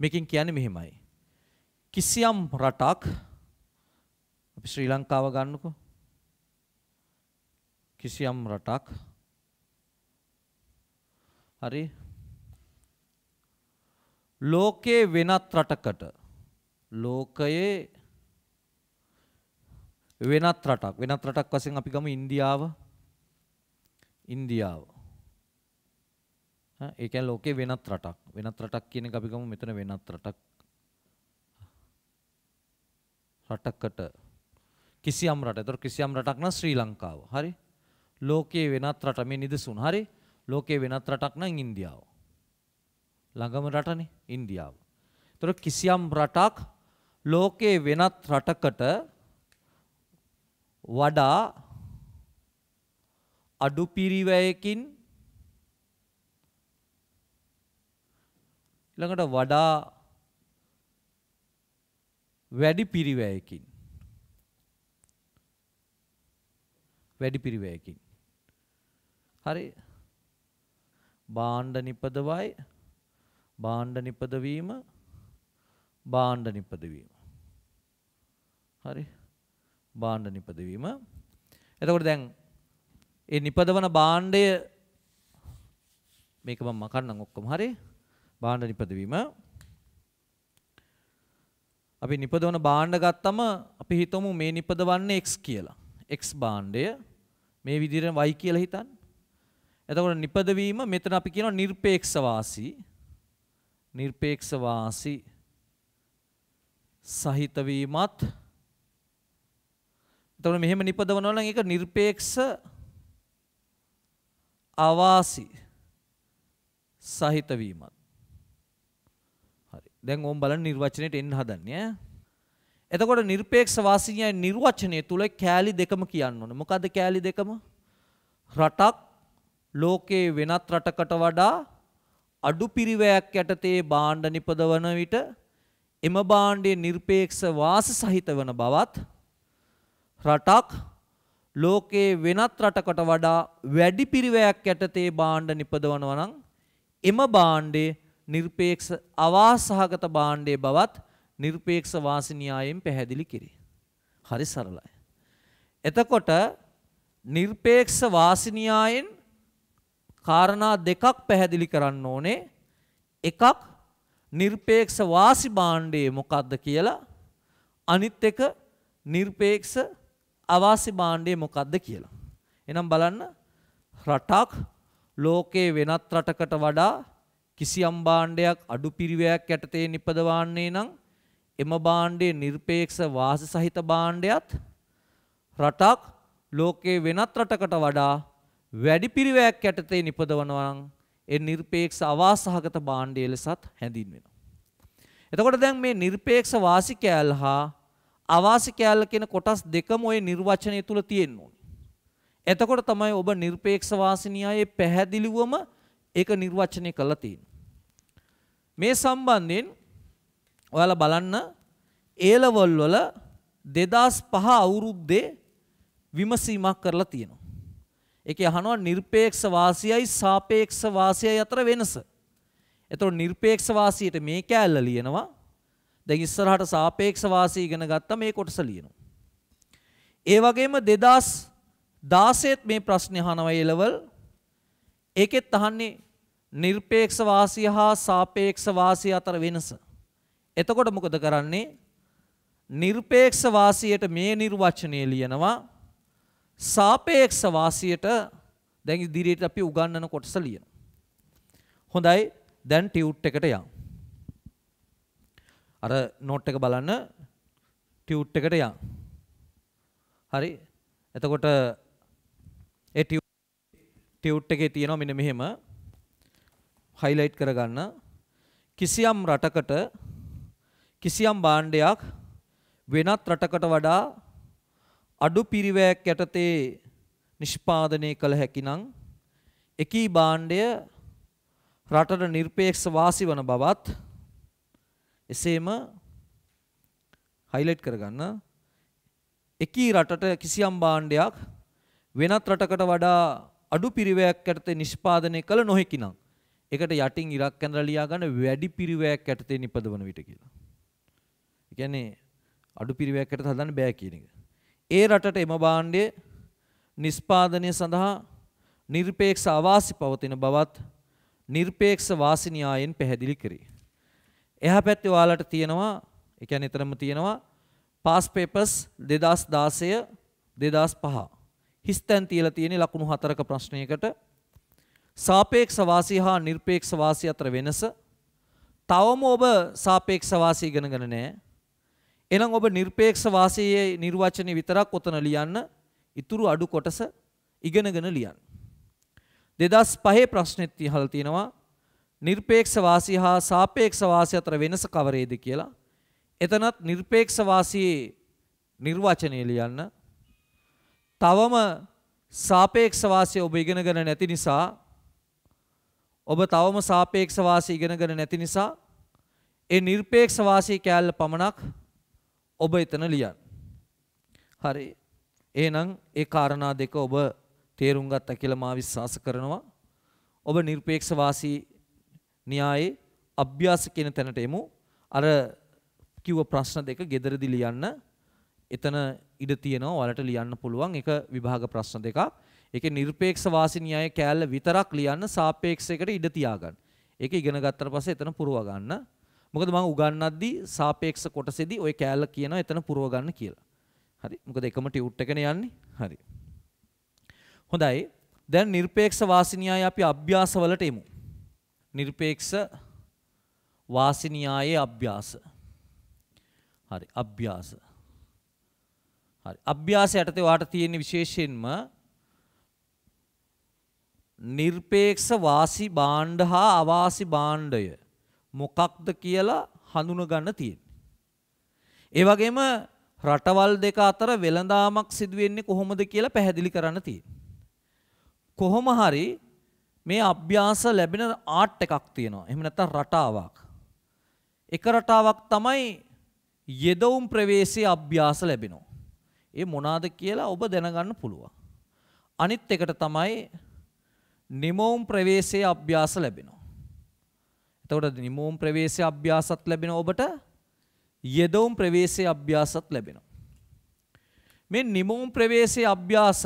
මේකෙන් කියන්නේ මෙහෙමයි. කිසියම් රටක් අපි ශ්‍රී ලංකාව ගන්නකෝ. කිසියම් රටක් හරි ලෝකයේ වෙනත් රටකට ලෝකයේ වෙනත් රටක් වෙනත් රටක් වශයෙන් අපි ගමු ඉන්දියාව ඉන්දියාව ඒ කියන්නේ ලෝකේ වෙනත් රටක් වෙනත් රටක් කියන එක අපි ගමු මෙතන වෙනත් රටක් රටකට කිසියම් රට. ඒතර කිසියම් රටක් නම් ශ්‍රී ලංකාව. හරි. ලෝකේ වෙනත් රට මේ නිදසුන්. හරි. ලෝකේ වෙනත් රටක් නම් ඉන්දියාව. ළඟම රටනේ ඉන්දියාව. ඒතර කිසියම් රටක් ලෝකේ වෙනත් රටකට වඩා අඩු පිරිවැයකින් ඊළඟට වඩා වැඩි පිරිවැයකින් වැඩි පිරිවැයකින් හරි භාණ්ඩ නිපදවයි භාණ්ඩ නිපදවීම භාණ්ඩ නිපදවීම හරි භාණ්ඩ නිපදවීම. එතකොට දැන් ඒ නිපදවන භාණ්ඩය මේක මම මකන්නම් ඔක්කොම හරි. භාණ්ඩ නිපදවීම. අපි නිපදවන භාණ්ඩ ගත්තම අපි හිතමු මේ නිපදවන්නේ x කියලා. x භාණ්ඩය මේ විදිහට y කියලා හිතන්න. එතකොට නිපදවීම මෙතන අපි කියනවා নিরপেক্ষ වාසි. নিরপেক্ষ වාසි සහිත වීමත් එතකොට මෙහෙම නිපදවනවා නම් ඒක নিরপেক্ষ අවාසි සහිත වීමත්. හරි. දැන් ඕම් බලන්න නිර්වචනයට එන්න හදන්නේ ඈ. එතකොට নিরপেক্ষ වාසියයි නිර්වචනය තුල කෑලි දෙකම කියන්න ඕනේ. මොකද්ද කෑලි දෙකම? රටක් ලෝකේ වෙනත් රටකට වඩා අඩු පිරිවැයක් යටතේ භාණ්ඩ නිපදවන විට එම භාණ්ඩයේ নিরপেক্ষ වාස සහිත වන බවත් රටක් ලෝකයේ වෙනත් රටකට වඩා වැඩි පිරිවැයක් යටතේ භාණ්ඩ නිපදවනවා නම් එම භාණ්ඩයේ නිර්පේක්ෂ අවාසහගත භාණ්ඩයේ බවත් නිර්පේක්ෂ වාසිනියායෙන් පැහැදිලි කිරේ. හරි සරලයි. එතකොට නිර්පේක්ෂ වාසිනියායෙන් කාරණා දෙකක් පැහැදිලි කරන්න ඕනේ. එකක් නිර්පේක්ෂ වාසි භාණ්ඩයේ මොකක්ද කියලා අනිත් එක නිර්පේක්ෂ අවාසි භාණ්ඩය මොකක්ද කියලා. එනම් බලන්න රටක් ලෝකේ වෙනත් රටකට වඩා කිසියම් භාණ්ඩයක් අඩුපිරිවයක් යටතේ නිපදවන්නේ නම් එම භාණ්ඩයේ নিরপেক্ষ වාස සහිත භාණ්ඩයත් රටක් ලෝකේ වෙනත් රටකට වඩා වැඩි පිරිවයක් යටතේ නිපදවනවා නම් ඒ নিরপেক্ষ අවාසහගත භාණ්ඩය ලෙසත් හැඳින්වෙනවා. එතකොට දැන් මේ নিরপেক্ষ වාසිකයල් හා අවාසි කෑල්ල කියන කොටස් දෙකම ওই නිර්වචනය තුල තියෙන්න ඕනේ. එතකොට තමයි ඔබ නිර්පේක්ෂ වාසනියයේ පැහැදිලිවම ඒක නිර්වචනය කරලා තියෙන්නේ. මේ සම්බන්ධයෙන් ඔයාලා බලන්න ඒලවල් වල 2005 අවුරුද්දේ විමසීමක් කරලා තියෙනවා. ඒකේ අහනවා නිර්පේක්ෂ වාසියයි සාපේක්ෂ වාසියයි අතර වෙනස. එතකොට නිර්පේක්ෂ වාසියට මේ කෑල්ල ලියනවා දැන් ඉස්සරහට සාපේක්ෂ වාසී ඉගෙන ගත්තා මේ කොටස ලියනවා. ඒ වගේම 2016ත් මේ ප්‍රශ්නේ අහනවා A level. ඒකෙත් අහන්නේ නිර්පේක්ෂ වාසිය හා සාපේක්ෂ වාසිය අතර වෙනස. එතකොට මොකද කරන්නේ? නිර්පේක්ෂ වාසියට මේ නිර්වචනය ලියනවා. සාපේක්ෂ වාසියට දැන් ඉදිරියට අපි උගන්වන කොටස ලියනවා. හොඳයි. දැන් ටියුට් එකට යමු. අර නෝට් එක බලන්න ටියුට් එකට යන්න. හරි. එතකොට ඒ ටියුට් එකේ තියෙනවා මෙන්න මෙහෙම highlight කරගන්න. කිසියම් රටකට කිසියම් භාණ්ඩයක් වෙනත් රටකට වඩා අඩු පිරිවැයක් යටතේ නිෂ්පාදනය කළ හැකි නම් එකී භාණ්ඩය රටට නිර්පේක්ෂ වාසි වන බවත් එසේම හයිලයිට් කරගන්න එකී රටට කිසියම් භාණ්ඩයක් වෙනත් රටකට වඩා අඩු පිරිවැයක් ඇතේ නිෂ්පාදනය කළ නොහැකි නම් ඒකට යටින් ඉරක් කැඳලා ලියා ගන්න වැඩි පිරිවැයක් ඇතේ නිපදවන විට කියලා. ඒ කියන්නේ අඩු පිරිවැයක් ඇතේ හදන්න බෑ කියන එක. ඒ රටට එම භාණ්ඩයේ නිෂ්පාදනය සඳහා නිර්පේක්ෂ අවාසි පවතින බවත් නිර්පේක්ෂ වාසි න්‍යායෙන් පැහැදිලි කරේ. එහා පැත්තේ ඔයාලට තියෙනවා ඒ කියන්නේ එතනම තියෙනවා past papers 2016 2005 හිස්තැන් තියලා තියෙන ලකුණු හතරක ප්‍රශ්නයකට සාපේක්ෂ වාසී හා නිර්පේක්ෂ වාසී අතර වෙනස තවම ඔබ සාපේක්ෂ වාසී ඉගෙනගෙන නැහැ එහෙනම් ඔබ නිර්පේක්ෂ වාසියේ නිර්වචනය විතරක් ඔතන ලියන්න ඉතුරු අඩු කොටස ඉගෙනගෙන ලියන්න 2005 ප්‍රශ්නෙත් තියහලා තියෙනවා නිර්පේක්ෂ වාසී හා සාපේක්ෂ වාසී අතර වෙනස කවරේද කියලා. එතනත් නිර්පේක්ෂ වාසියේ නිර්වචනය ලියන්න. තවම සාපේක්ෂ වාසිය ඔබ ඉගෙනගෙන නැති නිසා ඔබ තවම සාපේක්ෂ වාසිය ඉගෙනගෙන නැති නිසා ඒ නිර්පේක්ෂ වාසිය කෑල්ල පමණක් ඔබ එතන ලියන්න. හරි. එහෙනම් ඒ කාරණා දෙක ඔබ තේරුම් ගත්තා කියලා මා විශ්වාස කරනවා. ඔබ නිර්පේක්ෂ වාසී න්‍යායේ අභ්‍යාස කියන තැනට එමු. අර කිව්ව ප්‍රශ්න දෙක gederedi ලියන්න. එතන ඉඩ තියෙනවා වලට ලියන්න පුළුවන්. ඒක විභාග ප්‍රශ්න දෙකක්. ඒකේ নিরপেক্ষ වාසි න්‍යාය කෑල්ල විතරක් ලියන්න සාපේක්ෂයකට ඉඩ තියාගන්න. ඒක ඉගෙන ගත්තට පස්සේ එතන පුරව ගන්න. මොකද මම උගන්වද්දී සාපේක්ෂ කොටසේදී ওই කෑල්ල කියනවා එතන පුරව ගන්න කියලා. හරි. මොකද එකම ටියුට් එකනේ යන්නේ. හරි. හොඳයි. දැන් নিরপেক্ষ වාසි න්‍යාය අපි අභ්‍යාස වලට එමු. නිර්පේක්ෂ වාසිනියායේ අභ්‍යාස. හරි අභ්‍යාස. හරි අභ්‍යාසය යටතේ ඔයාට තියෙන විශේෂයෙන්ම නිර්පේක්ෂ වාසි භාණ්ඩ හා අවාසි භාණ්ඩය මොකක්ද කියලා හඳුන ගන්න තියෙන්නේ. ඒ වගේම රටවල් දෙක අතර වෙළඳාමක් සිදු වෙන්නේ කොහොමද කියලා පැහැදිලි කරන්න තියෙනවා. කොහොම හරි මේ අභ්‍යාස ලැබෙන ආට් එකක් තියෙනවා. එහෙම නැත්නම් රටාවක්. එක රටාවක් තමයි යෙදවුම් ප්‍රවේශයේ අභ්‍යාස ලැබෙනවා. ඒ මොනවාද කියලා ඔබ දැනගන්න පුළුවන්. අනිත් එකට තමයි නිමෝම් ප්‍රවේශයේ අභ්‍යාස ලැබෙනවා. එතකොට නිමෝම් ප්‍රවේශයේ අභ්‍යාසත් ලැබෙනවා ඔබට යෙදවුම් ප්‍රවේශයේ අභ්‍යාසත් ලැබෙනවා. මේ නිමෝම් ප්‍රවේශයේ අභ්‍යාස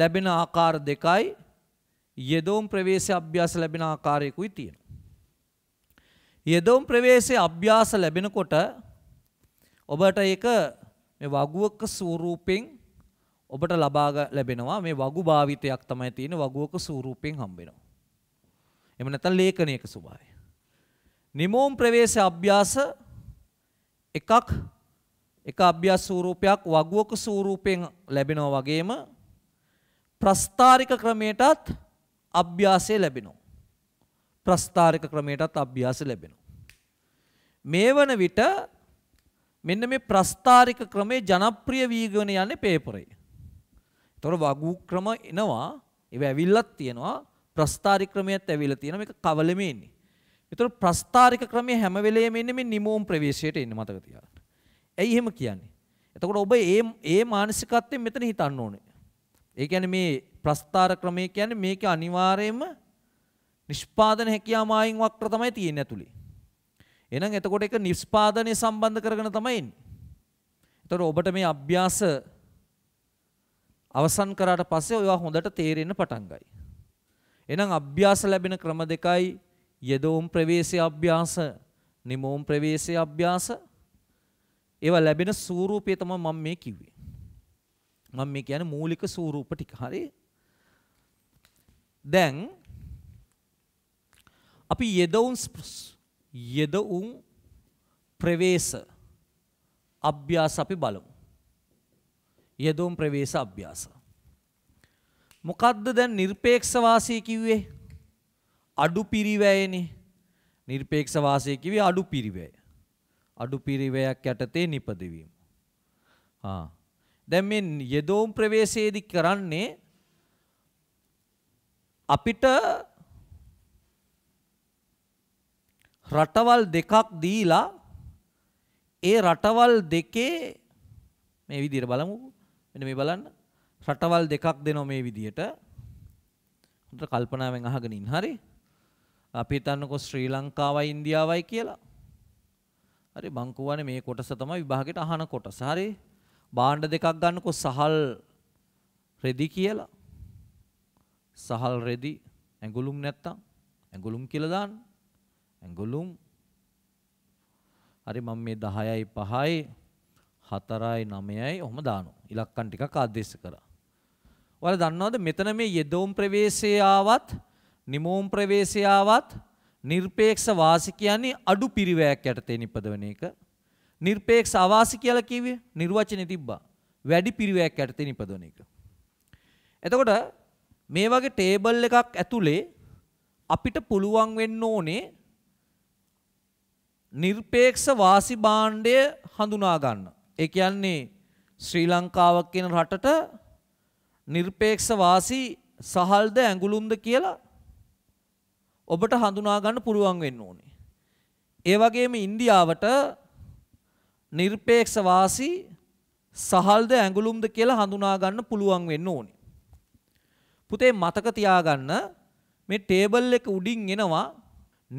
ලැබෙන ආකාර දෙකයි යෙදෝම් ප්‍රවේශය අභ්‍යාස ලැබෙන ආකාරයකුයි තියෙන. යෙදෝම් ප්‍රවේශය අභ්‍යාස ලැබෙනකොට ඔබට ඒක මේ වගුවක ස්වරූපෙන් ඔබට ලබා ලැබෙනවා මේ වගු භාවිතයක් තමයි තියෙන වගුවක ස්වරූපෙන් හම්බෙනවා. එම නැත්නම් ලේඛනයක ස්වභාවය. නිමෝම් ප්‍රවේශ අභ්‍යාස එකක් එක අභ්‍යාස ස්වරූපයක් වගුවක ස්වරූපෙන් ලැබෙනවා වගේම ප්‍රස්ථාරික ක්‍රමයටත් අභ්‍යාසය ලැබෙනවා. ප්‍රස්ථාරක ක්‍රමයටත් අභ්‍යාස ලැබෙනවා. මේ වන විට මෙන්න මේ ප්‍රස්ථාරික ක්‍රමේ ජනප්‍රිය වීගෙන යන්නේ පේපරේ. ඒතොර වගු ක්‍රම එනවා. ඒව ඇවිල්ලක් තියෙනවා. ප්‍රස්ථාරික ක්‍රමයක් ඇවිල්ලා තියෙනවා. මේක කවලෙම ඉන්නේ. ඒතොර ප්‍රස්ථාරික ක්‍රමයේ හැම වෙලෙම ඉන්නේ මේ නිමෝම් ප්‍රවේශයට එන්න මතක තියාගන්න. ඇයි එහෙම කියන්නේ? එතකොට ඔබ ඒ ඒ මානසිකත්වයෙන් මෙතන හිතන්න ඕනේ. ඒ කියන්නේ මේ ප්‍රස්ථාර ක්‍රමය කියන්නේ මේකේ අනිවාර්යයෙන්ම නිෂ්පාදන හැකියාව මායින් වක්‍ර තමයි තියෙන්නේ ඇතුලේ. එහෙනම් එතකොට ඒක නිෂ්පාදනය සම්බන්ධ කරගෙන තමයි එන්නේ. එතකොට ඔබට මේ අභ්‍යාස අවසන් කරාට පස්සේ ඔයවා හොඳට තේරෙන්න පටන් ගයි. එහෙනම් අභ්‍යාස ලැබෙන ක්‍රම දෙකයි යදෝම් ප්‍රවේශය අභ්‍යාස, නිමෝම් ප්‍රවේශය අභ්‍යාස. ඒවා ලැබෙන ස්වරූපය තමයි මම මේ කිව්වේ. මම මේ කියන්නේ මූලික ස්වරූප ටික. හරි? දැන් අපි යෙදවුන් යෙදවුන් ප්‍රවේශ අභ්‍යාස අපි බලමු. යෙදවුන් ප්‍රවේශ අභ්‍යාස. මොකද්ද දැන් নিরপেক্ষ වාසය කිව්වේ? අඩු පිරිවැයනේ. নিরপেক্ষ වාසය කිව්වේ අඩු පිරිවැය. අඩු පිරිවැයක් යටතේ නිපදවීම. ආ. දැන් මේ යෙදවුන් ප්‍රවේශයේදී කරන්නේ අපිට රටවල් දෙකක් දීලා ඒ රටවල් දෙකේ මේ විදිහට බලමු මෙන්න මේ බලන්න රටවල් දෙකක් දෙනවා මේ විදිහට හොඳට කල්පනාවෙන් අහගෙන ඉන්න හරි අපි හිතන්නකෝ ශ්‍රී ලංකාවයි ඉන්දියාවයි කියලා හරි මං කියවනේ මේ කොටස තමයි විභාගෙට අහන කොටස හරි භාණ්ඩ දෙකක් ගන්නකෝ සහල් රෙදි කියලා සහල් රෙදි ඇඟුලුම් නැත්තම් ඇඟුලුම් කියලා දාන්න. ඇඟුලුම් හරි මම මේ 10යි 5යි 4යි 9යි ඔහොම දානවා. ඉලක්කම් ටිකක් ආදේශ කරා. ඔයාලා දන්නවද මෙතන මේ යෙදෝම් ප්‍රවේශය ආවත් නිමෝම් ප්‍රවේශය ආවත් නිර්පේක්ෂ වාසි කියන්නේ අඩු පිරිවැයක් යටතේ නිපදවන එක. නිර්පේක්ෂ අවාසි කියලා කිව්වේ නිර්වචනේ තිබ්බා. වැඩි පිරිවැයක් යටතේ නිපදවන එක. එතකොට මේ වගේ ටේබල් එකක් ඇතුලේ අපිට පුළුවන් වෙන්න ඕනේ නිර්පේක්ෂ වාසි භාණ්ඩය හඳුනා ගන්න. ඒ කියන්නේ ශ්‍රී ලංකාවක් කියන රටට නිර්පේක්ෂ වාසි සහල්ද ඇඟුළුම්ද කියලා ඔබට හඳුනා ගන්න පුළුවන් වෙන්න ඕනේ. ඒ වගේම ඉන්දියාවට නිර්පේක්ෂ වාසි සහල්ද ඇඟුළුම්ද කියලා හඳුනා ගන්න පුළුවන් වෙන්න ඕනේ. පුතේ මතක තියාගන්න මේ ටේබල් එක උඩින් එනවා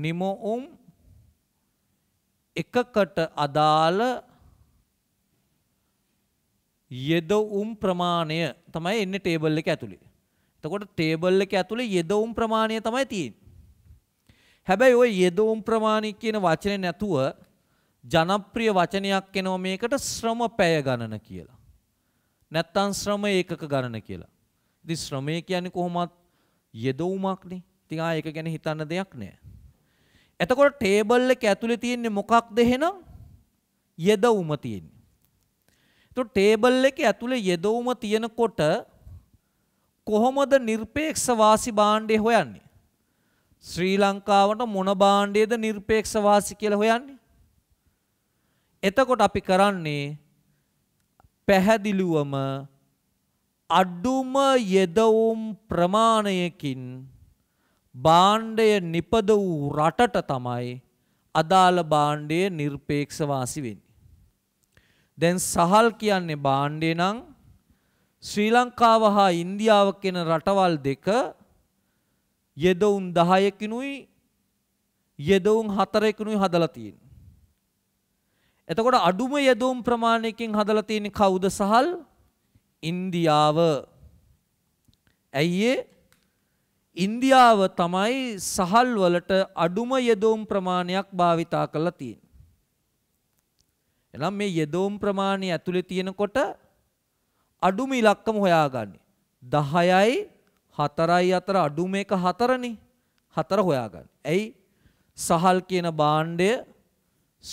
නිමෝම් එකකට අදාළ යෙදවුම් ප්‍රමාණය තමයි එන්නේ ටේබල් එක ඇතුලේ. එතකොට ටේබල් එක ඇතුලේ යෙදවුම් ප්‍රමාණය තමයි තියෙන්නේ. හැබැයි ওই යෙදවුම් ප්‍රමාණය කියන වචනේ නැතුව ජනප්‍රිය වචනයක් එනවා මේකට ශ්‍රම පැය ගණන කියලා. නැත්තම් ශ්‍රම ඒකක ගණන කියලා. ඉතින් ශ්‍රමය කියන්නේ කොහොමත් යෙදවුමක්නේ. ඉතින් ආ ඒක ගැන හිතන්න දෙයක් නෑ. එතකොට ටේබල් එක ඇතුලේ තියෙන්නේ මොකක්ද එහෙනම්? යෙදවුම තියෙන්නේ. එතකොට ටේබල් එකේ ඇතුලේ යෙදවුම තියෙනකොට කොහොමද নিরপেক্ষ වාසි භාණ්ඩය හොයන්නේ? ශ්‍රී ලංකාවට මොන භාණ්ඩයේද নিরপেক্ষ වාසි කියලා හොයන්නේ? එතකොට අපි කරන්නේ පැහැදිලිවම අඩුම යෙදවුම් ප්‍රමාණයකින් භාණ්ඩය නිපද වූ රටට තමයි අදාළ භාණ්ඩය නිර්පේක්ෂ වාසි වෙන්නේ. දැන් සහල් කියන්නේ භාණ්ඩය නම් ශ්‍රී ලංකාව හා ඉන්දියාව කියන රටවල් දෙක යෙදවුම් 10කිනුයි යෙදවුම් 4කිනුයි හදලා තියෙන්නේ. එතකොට අඩුම යෙදවුම් ප්‍රමාණයකින් හදලා තියෙන්නේ කවුද සහල්? ඉන්දියාව ඇයියේ ඉන්දියාව තමයි සහල් වලට අඩුම යෙදවුම් ප්‍රමාණයක් භාවිතා කරලා තියෙන්නේ. එහෙනම් මේ යෙදවුම් ප්‍රමාණය ඇතුලේ තියෙනකොට අඩුම ඉලක්කම හොයාගන්නේ. 10යි 4යි අතර අඩුම එක 4නේ. 4 හොයාගන්න. ඇයි? සහල් කියන භාණ්ඩය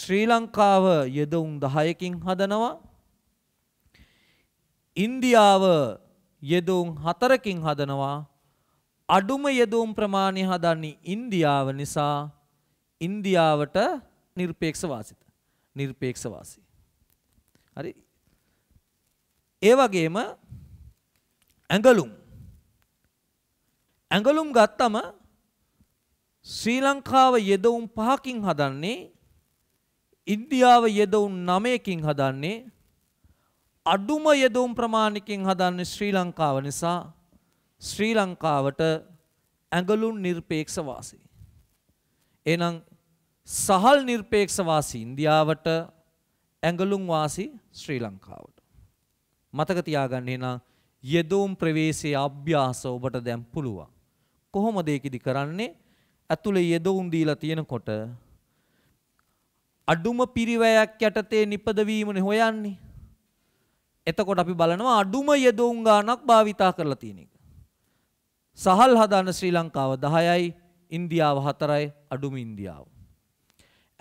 ශ්‍රී ලංකාව යෙදවුම් 10කින් හදනවා. ඉන්දියාව යෙදුම් හතරකින් හදනවා අඩුම යෙදුම් ප්‍රමාණය හදන්නේ ඉන්දියාව නිසා ඉන්දියාවට නිර්පේක්ෂවාසිත නිර්පේක්ෂවාසී හරි ඒ වගේම ඇඟලුම් ඇඟලුම් ගත්තම ශ්‍රී ලංකාව යෙදවුම් පහකින් හදන්නේ ඉන්දියාව යෙදවුම් නමයකින් හදන්නේ අඩුම යෙදුම් ප්‍රමාණිකින් හදන්නේ ශ්‍රී ලංකාව නිසා ශ්‍රී ලංකාවට ඇඟලුම් නිර්පේක්ෂ වාසී. එහෙනම් සහල් නිර්පේක්ෂ වාසී ඉන්දියාවට ඇඟලුම් වාසී ශ්‍රී ලංකාවට. මතක තියාගන්න එහෙනම් යෙදුම් ප්‍රවේශයේ අභ්‍යාස ඔබට දැන් පුළුවන්. කොහොමද ඒක ඉදි කරන්නේ? ඇතුලේ යෙදුම් දීලා තියෙනකොට අඩුම පිරිවැයක් යටතේ නිපදවීමනේ හොයන්නේ. එතකොට අපි බලනවා අඩුම යෙදවුම් ගාණක් භාවිතා කරලා තියෙන එක. සහල් හදාන ශ්‍රී ලංකාව 10යි, ඉන්දියාව 4යි, අඩුම ඉන්දියාව.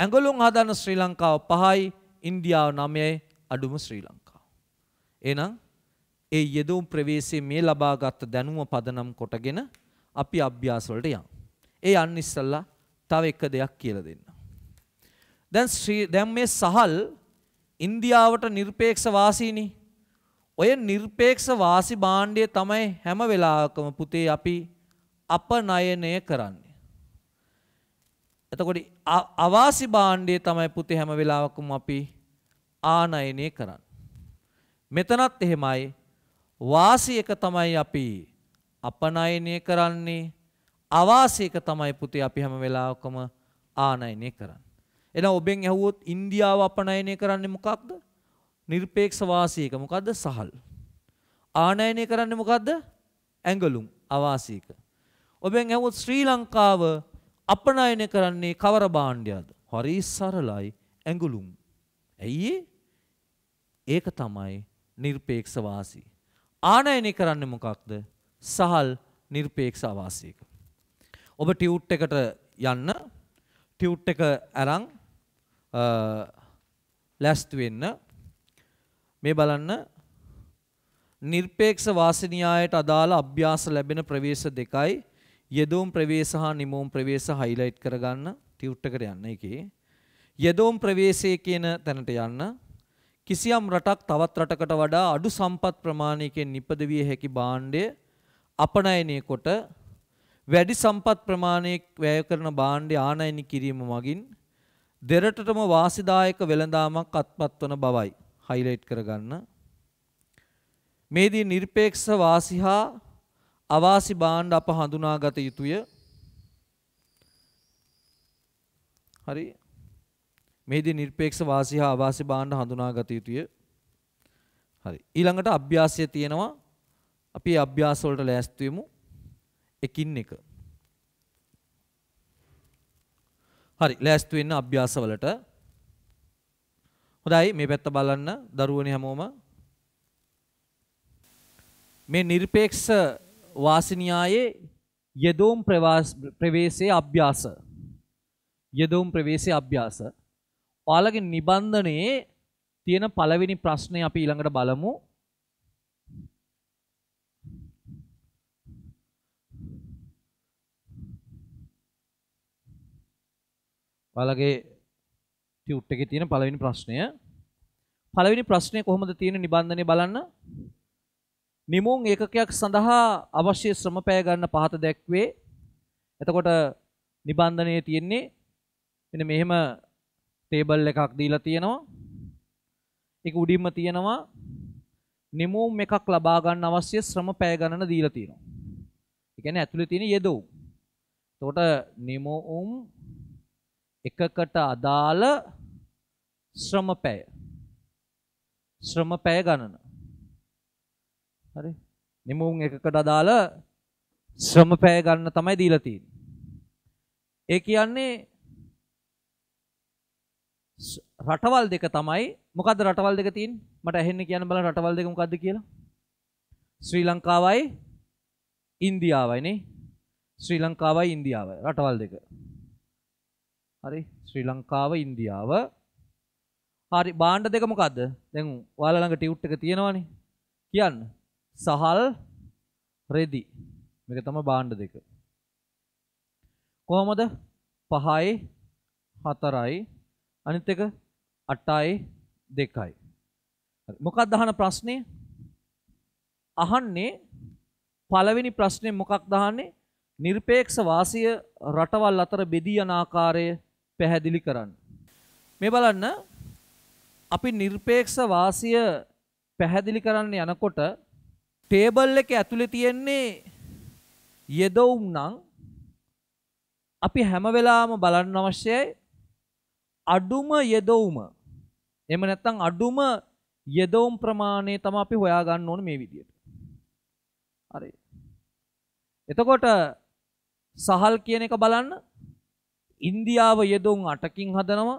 ඇඟලුම් හදාන ශ්‍රී ලංකාව 5යි, ඉන්දියාව 9යි, අඩුම ශ්‍රී ලංකාව. එහෙනම් ඒ යෙදවුම් ප්‍රවේශයේ මේ ලබාගත් දැනුම පදනම් කොටගෙන අපි අභ්‍යාස වලට යමු. ඒ යන්න ඉස්සෙල්ලා තව එක දෙයක් කියලා දෙන්න. දැන් ශ්‍රී දැන් මේ සහල් ඉන්දියාවට නිර්පේක්ෂ වාසීනි ඔය නිර්පේක්ෂ වාසි භාණ්ඩය තමයි හැම වෙලාවකම පුතේ අපි අපනයනය කරන්නේ. එතකොට අවාසි භාණ්ඩය තමයි පුතේ හැම වෙලාවකම අපි ආනයනය කරන්න. මෙතනත් එහෙමයි වාසි එක තමයි අපි අපනයනය කරන්නේ අවාසි එක තමයි පුතේ අපි හැම වෙලාවකම ආනයනය කරන්නේ. එහෙනම් ඔබෙන් ඇහුවොත් ඉන්දියාව අපනයනය කරන්නේ මොකක්ද? නිර්පේක්ෂ වාසියක මොකද්ද සහල්. ආනයනය කරන්නේ මොකද්ද? ඇඟලුම් අවාසියක. ඔබෙන් ඇහුවොත් ශ්‍රී ලංකාව අපනයනය කරන්නේ කවර භාණ්ඩයක්ද? හරි සරලයි ඇඟලුම්. ඇයි ඒක තමයි නිර්පේක්ෂ වාසී. ආනයනය කරන්නේ මොකක්ද? සහල් නිර්පේක්ෂ වාසියක. ඔබ ටියුට් එකට යන්න ටියුට් එක අරන් ලැස්ති වෙන්න මේ බලන්න නිර්පේක්ෂ වාසනියායට අදාළ අභ්‍යාස ලැබෙන ප්‍රවේශ දෙකයි යෙදෝම් ප්‍රවේශ හා නිමෝම් ප්‍රවේශ හයිලයිට් කරගන්න ටියුට් එකට යන්න එකේ යෙදෝම් ප්‍රවේශයේ කියන තැනට යන්න කිසියම් රටක් තවත් රටකට වඩා අඩු සම්පත් ප්‍රමාණයකින් නිපද විය හැකි භාණ්ඩය අපනයනය කොට වැඩි සම්පත් ප්‍රමාණයක් වැය කරන භාණ්ඩය ආනයන කිරීම මගින් දෙරටටම වාසිදායක වෙළඳාමක් අත්පත් වන බවයි හයිලයිට් කරගන්න. මේදී නිර්පේක්ෂ වාසි හා අවාසි භාණ්ඩ අප හඳුනාගත යුතුය. හරි. මේදී නිර්පේක්ෂ වාසි හා අවාසි භාණ්ඩ හඳුනාගත යුතුය. හරි. ඊළඟට අභ්‍යාසය තියෙනවා. අපි අභ්‍යාස වලට ලෑස්ති වෙමු. එකින් එක. හරි, ලෑස්ති වෙන්න අභ්‍යාස වලට. හොඳයි මේ පැත්ත බලන්න දරුවනේ හැමෝම මේ නිර්පේක්ෂ වාසිනියායේ යදෝම් ප්‍රවේශයේ අභ්‍යාස යදෝම් ප්‍රවේශයේ අභ්‍යාස ඔයාලගේ නිබන්ධනයේ තියෙන පළවෙනි ප්‍රශ්නේ අපි ඊළඟට බලමු ඔයාලගේ ටියුට් එකේ තියෙන පළවෙනි ප්‍රශ්නය. පළවෙනි ප්‍රශ්නය කොහොමද තියෙන නිබන්ධනය බලන්න. නිමුන් ඒකකයක් සඳහා අවශ්‍ය ශ්‍රම පැය ගන්න පහත දැක්වේ. එතකොට නිබන්ධනයේ තියෙන්නේ මෙන්න මෙහෙම ටේබල් එකක් දීලා තියෙනවා. ඒක උඩින්ම තියෙනවා නිමූම් එකක් ලබා ගන්න අවශ්‍ය ශ්‍රම පැය ගණන දීලා තියෙනවා. ඒ කියන්නේ ඇතුලේ තියෙන යෙදවුම්. එතකොට නිමූම් එකකට අදාළ ශ්‍රම පැය ශ්‍රම පැය ගණන හරි නිමුන් එකකට අදාළ ශ්‍රම පැය ගන්න තමයි දීලා තියෙන්නේ ඒ කියන්නේ රටවල් දෙක තමයි මොකද රටවල් දෙක තින් මට ඇහෙන්න කියන්න බල රටවල් දෙක මොකක්ද කියලා ශ්‍රී ලංකාවයි ඉන්දියාවයිනේ ශ්‍රී ලංකාවයි ඉන්දියාවයි රටවල් දෙක හරි ශ්‍රී ලංකාව ඉන්දියාව හරි බාණ්ඩ දෙක මොකද්ද? දැන් ඔයාලා ළඟ ටියුට් එක තියෙනවනේ. කියන්න. සහල් රෙදි. මේක තමයි බාණ්ඩ දෙක. කොහොමද? 5යි 4යි අනිත් එක 8යි 2යි. මොකක්ද අහන ප්‍රශ්නේ? අහන්නේ පළවෙනි ප්‍රශ්නේ මොකක්ද අහන්නේ? නිර්පේක්ෂ වාසිය රටවල් අතර බෙදී යන ආකාරය පැහැදිලි කරන්න. මේ බලන්න අපි නිර්පේක්ෂ වාසිය පැහැදිලි කරන්න යනකොට ටේබල් එක ඇතුලේ තියෙන්නේ යෙදවුම් නම් අපි හැම වෙලාවම බලන්න අවශ්‍යයි අඩුම යෙදවුම. එහෙම නැත්නම් අඩුම යෙදවුම් ප්‍රමාණය තමයි අපි හොයාගන්න ඕනේ මේ විදිහට. හරි. එතකොට සහල් කියන එක බලන්න ඉන්දියාව යෙදවුම් 8කින් හදනවා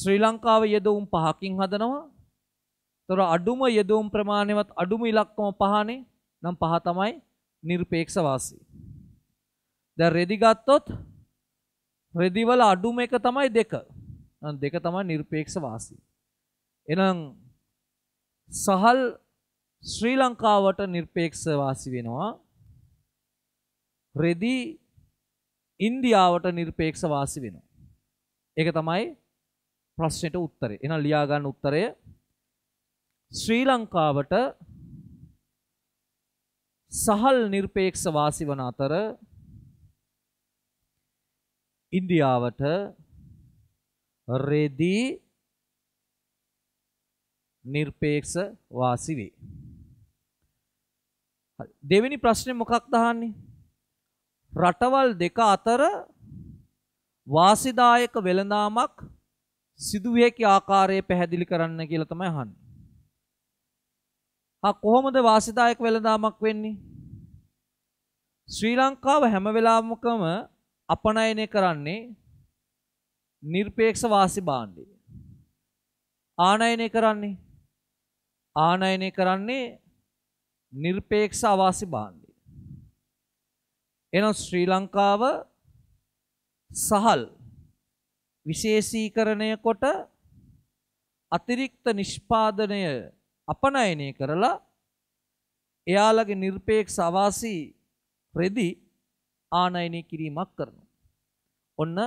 ශ්‍රී ලංකාව යෙදවුම් පහකින් හදනවා. තොර අඩුම යෙදවුම් ප්‍රමාණයවත් අඩුම ඉලක්කම පහනේ නම් පහ තමයි නිර්පේක්ෂවාසී. දැන් රෙදි ගත්තොත් රෙදිවල අඩුම එක තමයි දෙක. නම් දෙක තමයි නිර්පේක්ෂවාසී. එහෙනම් සහල් ශ්‍රී ලංකාවට නිර්පේක්ෂවාසී වෙනවා. රෙදි ඉන්දියාවට නිර්පේක්ෂවාසී වෙනවා. ඒක තමයි ප්‍රශ්නෙට උත්තරේ. එහෙනම් ලියා ගන්න උත්තරය ශ්‍රී ලංකාවට සහල් නිර්පේක්ෂ වාසී වන අතර ඉන්දියාවට රෙදි නිර්පේක්ෂ වාසී වේ. දෙවෙනි ප්‍රශ්නේ මොකක්ද අහන්නේ? රටවල් දෙක අතර වාසිදායක වෙළඳාමක් සිදුවිය හැකි ආකාරය පැහැදිලි කරන්න කියලා තමයි අහන්නේ. ආ කොහොමද වාසිදායක වෙළඳාමක් වෙන්නේ? ශ්‍රී ලංකාව හැම වෙලාවකම අපනයනය කරන්නේ নিরপেক্ষ වාසි භාණ්ඩය. ආනයනය කරන්නේ ආනයනය කරන්නේ নিরপেক্ষ අවාසි භාණ්ඩය. එහෙනම් ශ්‍රී ලංකාව සහල් විශේෂීකරණය කොට අතිරික්ත නිෂ්පාදනය අපනයනය කරලා එයාලගේ නිර්පේක්ෂ අවාසී රෙදි ආනයනය කිරීමක් කරනවා. ඔන්න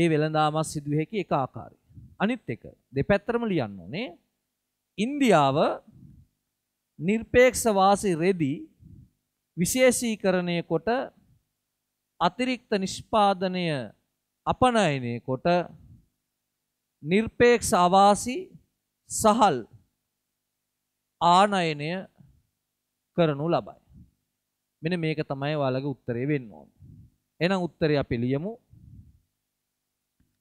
ඒ වෙළඳාමත් සිදුව හැකි එක ආකාරය. අනිත් එක දෙපැත්තරම ලියන්න ඕනේ. ඉන්දියාව නිර්පේක්ෂ වාසී රෙදි විශේෂීකරණය කොට අතිරික්ත නිෂ්පාදනය අපනයනය කොට නිර්පේක්ෂ අවාසි සහල් ආනයනය කරනු ලබයි. මෙන මේක තමයි ඔයාලගේ උත්තරේ වෙන්න ඕන. එහෙනම් උත්තරේ අපි ලියමු.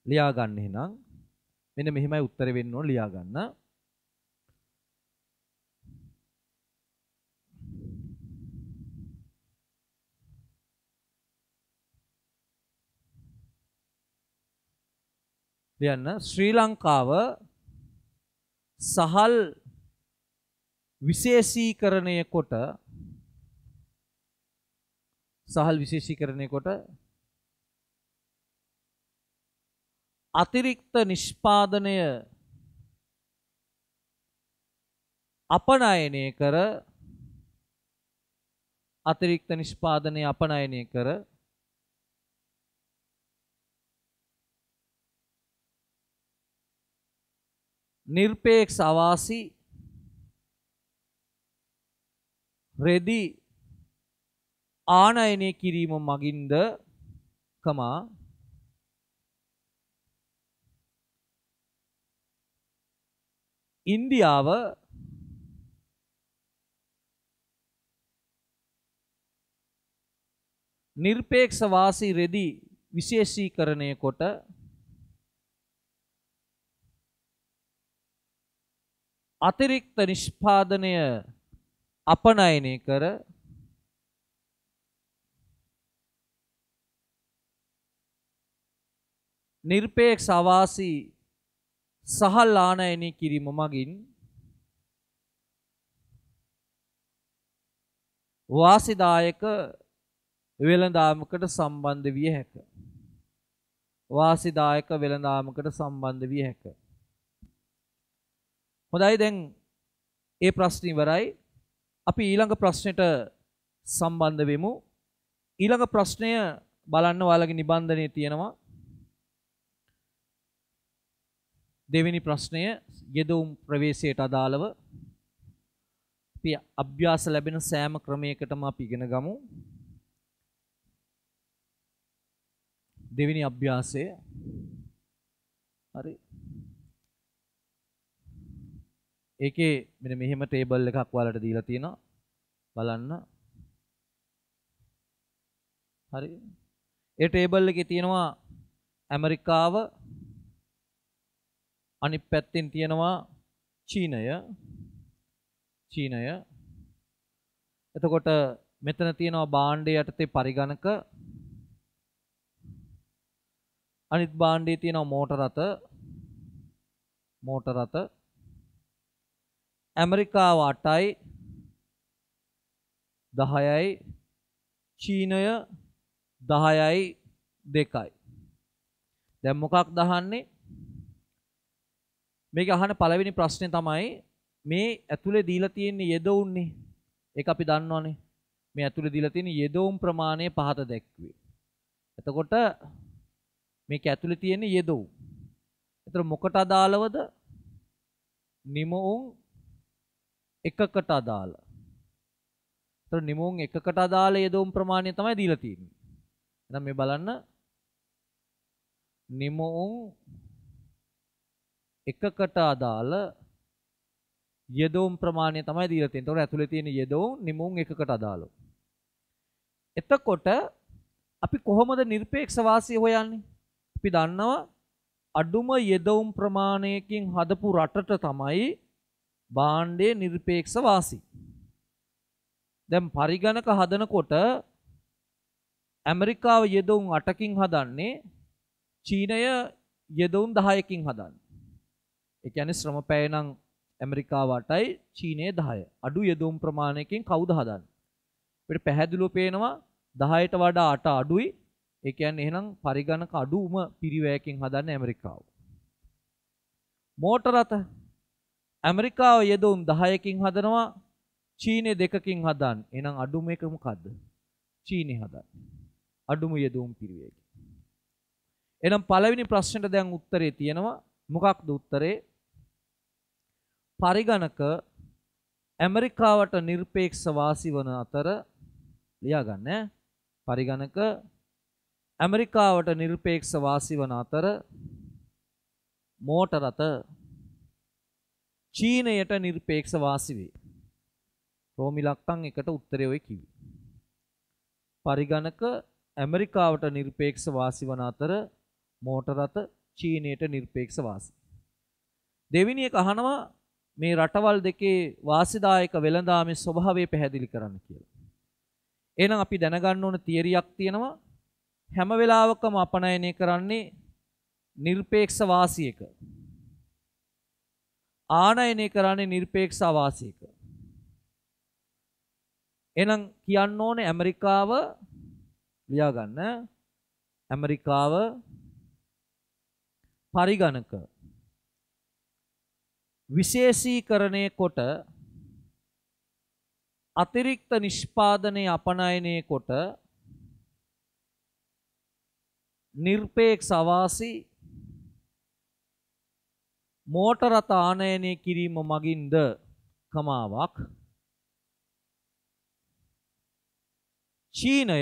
ලියා ගන්න එහෙනම්. මෙන්න මෙහිමයි උත්තරේ වෙන්න ඕන ලියා ගන්න. දෙයන්න ශ්‍රී ලංකාව සහල් විශේෂීකරණය කොට සහල් විශේෂීකරණය කොට අතිරික්ත නිෂ්පාදනය අපනයනය කර අතිරික්ත නිෂ්පාදනය අපනයනය කර නිර්පේක්ෂ අවාසි රෙදි ආනයනය කිරීම මගින්ද කමා ඉන්දියාව නිර්පේක්ෂ වාසී රෙදි විශේෂීකරණය කොට අතිරික්ත නිෂ්පාදනය අපනයනය කර නිර්පේක් සවාසී සහල් ආනයනය කිරීම මගින් වාසිදායක වෙළඳාමකට සම්බන්ධ විය හැක. වාසිදායක වෙළඳාමකට සම්බන්ධ විය හැක. හොඳයි දැන් ඒ ප්‍රශ්න ඉවරයි. අපි ඊළඟ ප්‍රශ්නෙට සම්බන්ධ වෙමු. ඊළඟ ප්‍රශ්නය බලන්න ඔයාලගේ නිබන්ධනයේ තියෙනවා. දෙවෙනි ප්‍රශ්නය යෙදවුම් ප්‍රවේශයට අදාළව අපි අභ්‍යාස ලැබෙන සෑම ක්‍රමයකටම අපි ඉගෙන ගමු. දෙවෙනි අභ්‍යාසය හරි ඒකේ මෙන්න මෙහෙම ටේබල් එකක් ඔයාලට දීලා තියෙනවා. බලන්න. හරි. ඒ ටේබල් එකේ තියෙනවා ඇමරිකාව අනිත් පැත්තෙන් තියෙනවා චීනය. චීනය. එතකොට මෙතන තියෙනවා භාණ්ඩය යටතේ පරිගණක අනිත් භාණ්ඩයේ තියෙනවා මෝටර රථ මෝටර රථ ඇමරිකාව 8යි 10යි චීනය 10යි 2යි දැන් මොකක් දහන්නේ මේක අහන පළවෙනි ප්‍රශ්නේ තමයි මේ ඇතුලේ දීලා තියෙන යෙදවුන්නේ ඒක අපි දන්නවනේ මේ ඇතුලේ දීලා තියෙන යෙදවුම් ප්‍රමාණය පහත දැක්වේ එතකොට මේක ඇතුලේ තියෙන යෙදවුම් එතකොට මොකට අදාළවද නිමවුම් එකකට අදාළ. ඒතර නිමෝන් එකකට අදාළ යදෝම් ප්‍රමාණය තමයි දීලා තියෙන්නේ. එහෙනම් මේ බලන්න නිමෝන් එකකට අදාළ යදෝම් ප්‍රමාණය තමයි දීලා තියෙන්නේ. ඒතකොට ඇතුලේ තියෙන යදෝම් නිමෝන් එකකට අදාළව. එතකොට අපි කොහොමද নিরপেক্ষ වාසිය හොයන්නේ? අපි දන්නවා අඩුම යෙදවුම් ප්‍රමාණයකින් හදපු රටට තමයි භාණ්ඩයේ නිර්පේක්ෂ වාසි. දැන් පරිගණක හදනකොට ඇමරිකාව යෙදවුම් 8කින් හදන්නේ චීනය යෙදවුම් 10කින් හදන්නේ. ඒ කියන්නේ ශ්‍රමපෑය නම් ඇමරිකාව 8යි චීනය 10. අඩු යෙදවුම් ප්‍රමාණයකින් කවුද හදන්නේ? අපිට පැහැදිලිව පේනවා 10ට වඩා 8 අඩුයි. ඒ කියන්නේ එහෙනම් පරිගණක අඩුම පිරිවැයකින් හදන්නේ ඇමරිකාව. මෝටර රථ ඇමරිකාව යෙදවුම් 10කින් හදනවා චීනේ දෙකකින් හදන්න. එහෙනම් අඩුම එක මොකද්ද? චීනේ හදන්න. අඩුම යෙදවුම් පිරිවේග. එහෙනම් පළවෙනි ප්‍රශ්නෙට දැන් උත්තරේ තියෙනවා මොකක්ද උත්තරේ? පරිගණක ඇමරිකාවට නිර්පේක්ෂ වාසි වන අතර ලියාගන්න පරිගණක ඇමරිකාවට නිර්පේක්ෂ වාසි වන අතර මෝටරත චීනයට නිර්පේක්ෂ වාසි වේ. රෝමි ලක්තන් එකට උත්තරය ඔය කිවි. පරිගණක ඇමරිකාවට නිර්පේක්ෂ වාසි වන අතර මෝටරත චීනයට නිර්පේක්ෂ වාසි. දෙවිනි එක අහනවා මේ රටවල් දෙකේ වාසිදායක වෙළඳාමේ ස්වභාවය පැහැදිලි කරන්න කියලා. එහෙනම් අපි දැනගන්න ඕන තියරියක් තියෙනවා හැම වෙලාවකම අපනයනය කරන්නේ නිර්පේක්ෂ වාසියක. ආනයනය කරන්නේ නිර්පේක්ෂ අවාසියක. එහෙනම් කියන්න ඕනේ ඇමරිකාව ලියා ගන්න ඇමරිකාව පරිගණක විශේෂීකරණය කොට අතිරික්ත නිෂ්පාදනය අපනයනය කොට නිර්පේක්ෂ අවාසී මෝටර රථ ආනයනය කිරීම මගින්ද කමාවක් චීනය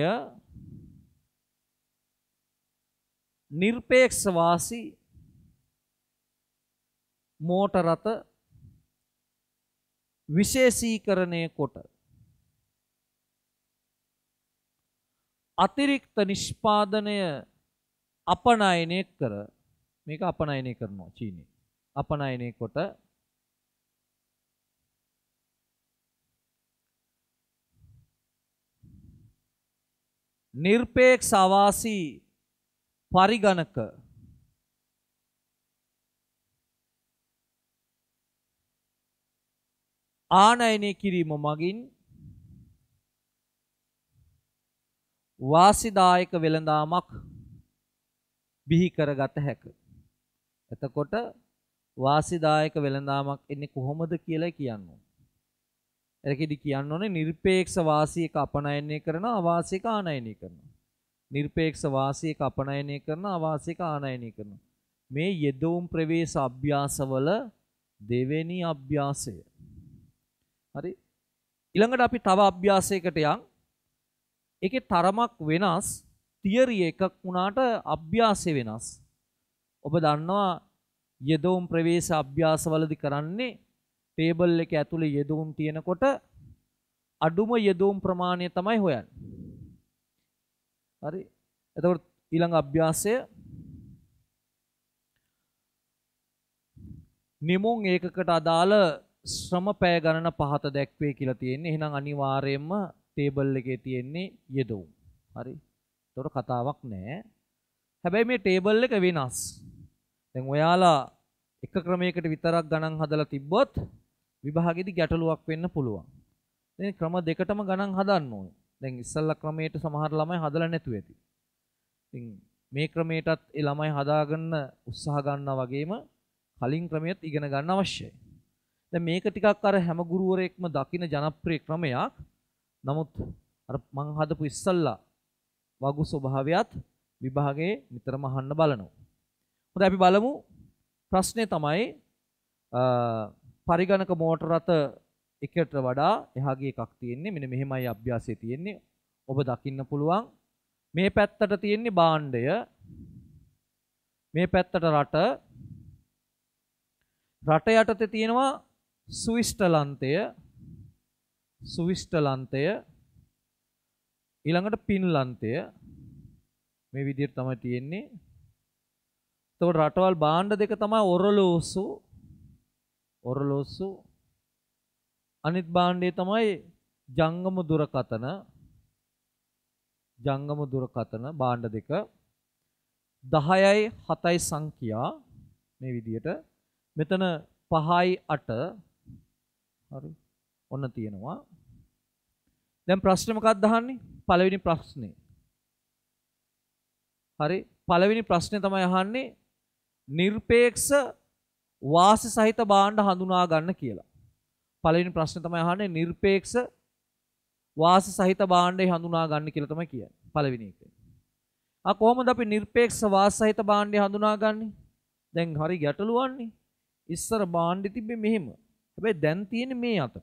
නිර්පේක්ෂවාසි මෝටර රථ විශේෂීකරණය කොට අතිරික්ත නිෂ්පාදනය අපනයනය කර මේක අපනයනය කරනවා චීනයේ අපනයනය කොට නිර්පේක්ෂ අවාසී පරිගණක ආනයනය කිරීම මගින් වාසිදායක වෙළඳාමක් බිහි කරගත හැක. එතකොට වාසිදායක වෙළඳාමක් එන්නේ කොහොමද කියලා කියන්න ඕනේ. එරකෙදි කියන්න ඕනේ নিরপেক্ষ වාසියක අපනයනය කරන අවාසික ආනයනය කරන. নিরপেক্ষ වාසියක අපනයනය කරන අවාසික ආනයනය කරන. මේ යෙදවුම් ප්‍රවේශ අභ්‍යාසවල දෙවෙනි අභ්‍යාසය. හරි ඊළඟට අපි තව අභ්‍යාසයකට යන් ඒකේ තරමක් වෙනස් තියරි එකක් වුණාට අභ්‍යාසය වෙනස් ඔබ දන්නවා යෙදවුම් ප්‍රවේශ අභ්‍යාසවලදි කරන්නේ ටේබල් එක ඇතුළේ යෙදවුම් තියෙනකොට අඩුම යෙදවුම් ප්‍රමාණය තමයි හොයන්නේ. හරි. එතකොට ඊළඟ අභ්‍යාසය නිමුන් ඒකකට අදාළ ශ්‍රම පැය ගණන පහත දැක්වේ කියලා තියෙන්නේ. එහෙනම් අනිවාර්යයෙන්ම ටේබල් එකේ තියෙන්නේ යෙදවුම්. හරි. එතකොට කතාවක් නැහැ. හැබැයි මේ ටේබල් එක වෙනස්. දැන් ඔයාලා එක ක්‍රමයකට විතරක් ගණන් හදලා තිබ්බොත් විභාගෙදි ගැටලුවක් වෙන්න පුළුවන්. දැන් ක්‍රම දෙකටම ගණන් හදන්න ඕනේ. දැන් ඉස්සල්ලා ක්‍රමයට සමහර ළමයි හදලා නැතුව ඇති. ඉතින් මේ ක්‍රමයටත් ඒ ළමයි හදාගන්න උත්සාහ ගන්නා වගේම කලින් ක්‍රමයත් ඉගෙන ගන්න අවශ්‍යයි. දැන් මේක ටිකක් අර හැම ගුරුවරයෙක්ම දකින ජනප්‍රිය ක්‍රමයක්. නමුත් අර මං හදපු ඉස්සල්ලා වගු ස්වභාවයත් විභාගයේ නිතරම අහන්න බලනවා. හොඳ අපි බලමු ප්‍රශ්නය තමයි පරිගණක මෝටර රථ එකට වඩා එහාගේ එකක් තියෙන්නේ මෙන්න මෙහෙමයි අභ්‍යාසය තියෙන්නේ ඔබ දකින්න පුළුවන් මේ පැත්තට තියෙන්නේ භාණ්ඩය මේ පැත්තට රට රට යටතේ තියෙනවා සුවිස්ටලන්තය සුවිස්ටලන්තය ඊළඟට පින්ලන්තය මේ විදිහට තමයි තියෙන්නේ එතකොට රටවල් භාණ්ඩ දෙක තමයි ඔරලෝසු ඔරලෝසු අනිත් භාණ්ඩය තමයි ජංගම දුරකථන ජංගම දුරකථන භාණ්ඩ දෙක 10යි 7යි සංඛ්‍යා මේ විදියට මෙතන 5යි 8 හරි ඔන්න තියෙනවා දැන් ප්‍රශ්නේ මොකක්ද අහන්නේ පළවෙනි ප්‍රශ්නේ හරි පළවෙනි ප්‍රශ්නේ තමයි අහන්නේ නිර්පේක්ෂ වාසි සහිත භාණ්ඩ හඳුනා ගන්න කියලා. පළවෙනි ප්‍රශ්නේ තමයි අහන්නේ නිර්පේක්ෂ වාසි සහිත භාණ්ඩේ හඳුනා ගන්න කියලා තමයි කියන්නේ. පළවෙනි එක. ආ කොහොමද අපි නිර්පේක්ෂ වාසි සහිත භාණ්ඩේ හඳුනාගන්නේ? දැන් හරි ගැටලුවන්නේ. ඉස්සර භාණ්ඩ තිබ්බේ මෙහෙම. හැබැයි දැන් තියෙන්නේ මේ අතට.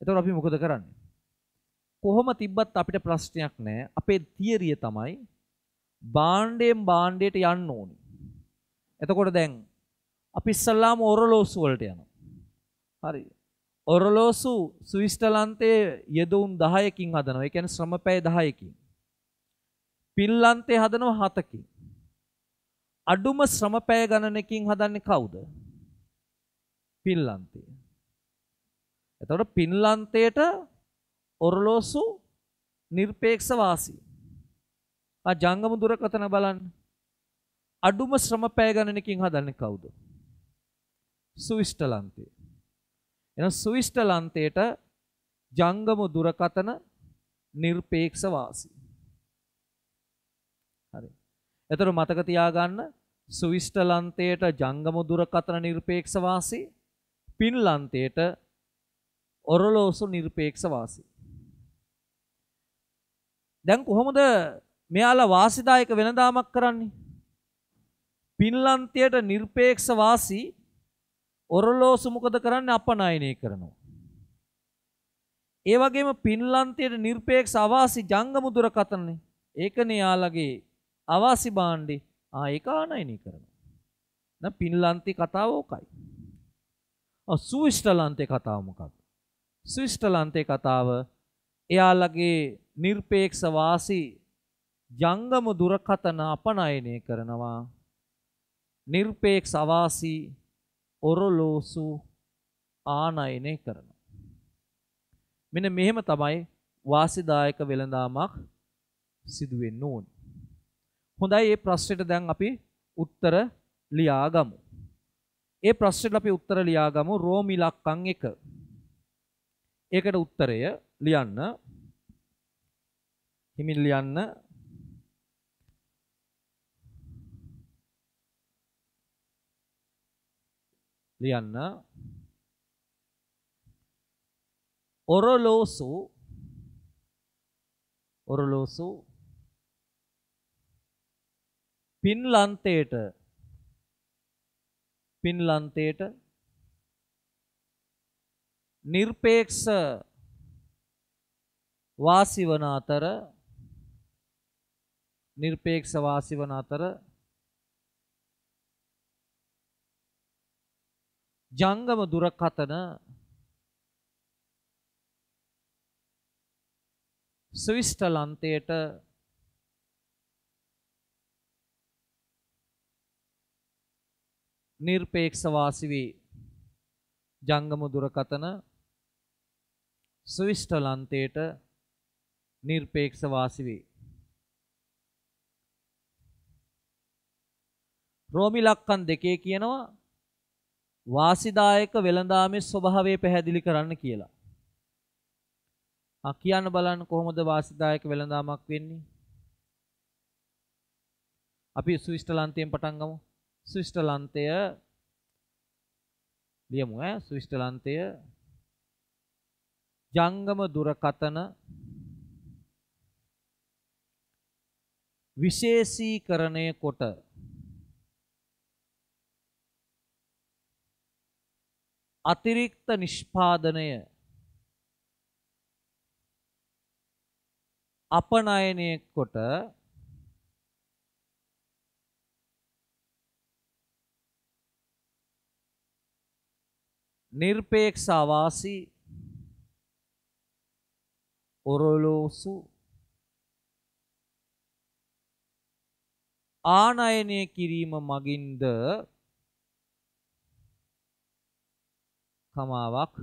එතකොට අපි මොකද කරන්නේ? කොහොම තිබ්බත් අපිට ප්‍රශ්නයක් නැහැ. අපේ තියරිය තමයි භාණ්ඩයෙන් භාණ්ඩයට යන්න ඕනේ. එතකොට දැන් අපි ඉස්සල්ලාම ඔරලෝසු වලට යනවා. හරි. ඔරලෝසු ස්විස්ටලන්තයේ යෙදුම් 10කින් හදනවා. ඒ කියන්නේ ශ්‍රමපැය 10කින්. පින්ලන්තේ හදනවා 7කින්. අඩුම ශ්‍රමපැය ගණනකින් හදන්නේ කවුද? පින්ලන්තේ. එතකොට පින්ලන්තේට ඔරලෝසු නිර්පේක්ෂ වාසී. ආ ජංගම දුරකථන බලන්න. අඩුම ශ්‍රම පැය ගණනකින් හදන්නේ කවුද? සුවිස්ටලන්තේ. එහෙනම් සුවිස්ටලන්තේට ජංගම දුරකතන නිර්පේක්ෂ වාසී. හරි. එතකොට මතක තියාගන්න සුවිස්ටලන්තේට ජංගම දුරකතන නිර්පේක්ෂ වාසී පින්ලන්තේට ඔරලෝසු නිර්පේක්ෂ වාසී. දැන් කොහොමද මෙයාලා වාසිදායක වෙනදාමක් කරන්නේ? පින්ලන්තයට නිර්පේක්ෂ වාසි ඔරලෝසු මොකද කරන්නේ අපනායනය කරනවා. ඒ වගේම පින්ලන්තයට නිර්පේක්ෂ අවාසි ජංගම දුරකථනනේ. ඒකනේ යාළගේ අවාසි භාණ්ඩේ ආ ඒක ආනයනය කරනවා. නැ පින්ලන්තේ කතාව ඕකයි. ඔව් සුවිස්ටලන්තේ කතාව මොකක්ද? සුවිස්ටලන්තේ කතාව එයාලගේ නිර්පේක්ෂ වාසි ජංගම දුරකථන අපනයනය කරනවා නිර්පේක් සවාසී ඔරලෝසු ආනයනය කරන. මෙන මෙහෙම තමයි වාසිදායක වෙළඳාමක් සිදුවෙන්න ඕන්. හොඳයි ඒ ප්‍රශ්නයට දැන් අපි උත්තර ලියාගමු. ඒ ප්‍රශ්නයට අපි උත්තර ලියාගමු රෝමි ලක්කම් එක. ඒකට උත්තරය ලියන්න. හිමින් ලියන්න ලියන්න ඔරලෝසු ඔරලෝසු පින්ලන්තේට පින්ලන්තේට නිර්පේක්ෂ වාසි වන අතර නිර්පේක්ෂ වාසි වන අතර ජංගම දුරකථන ස්විස්ටලන්තයට නිර්පේක්ෂවාසි වී ජංගම දුරකථන ස්විස්ටලන්තයට නිර්පේක්ෂවාසි වේ. රෝමි ලක්කන් දෙකේ කියනවා වාසිදායක වෙළඳාමේ ස්වභාවය පැහැදිලි කරන්න කියලා. ආ කියන්න බලන්න කොහොමද වාසිදායක වෙළඳාමක් වෙන්නේ? අපි ස්විස්තරලන්තයෙන් පටන් ගමු. ස්විස්තරලන්තය ලියමු ඈ ස්විස්තරලන්තය ජංගම දුරකතන විශේෂීකරණය කොට අතිරික්ත නිෂ්පාදනය අපනයනය කොට නිර්පේක්ෂාවාසි ඔරලෝසු ආනයනය කිරීම මගින්ද කමාවක්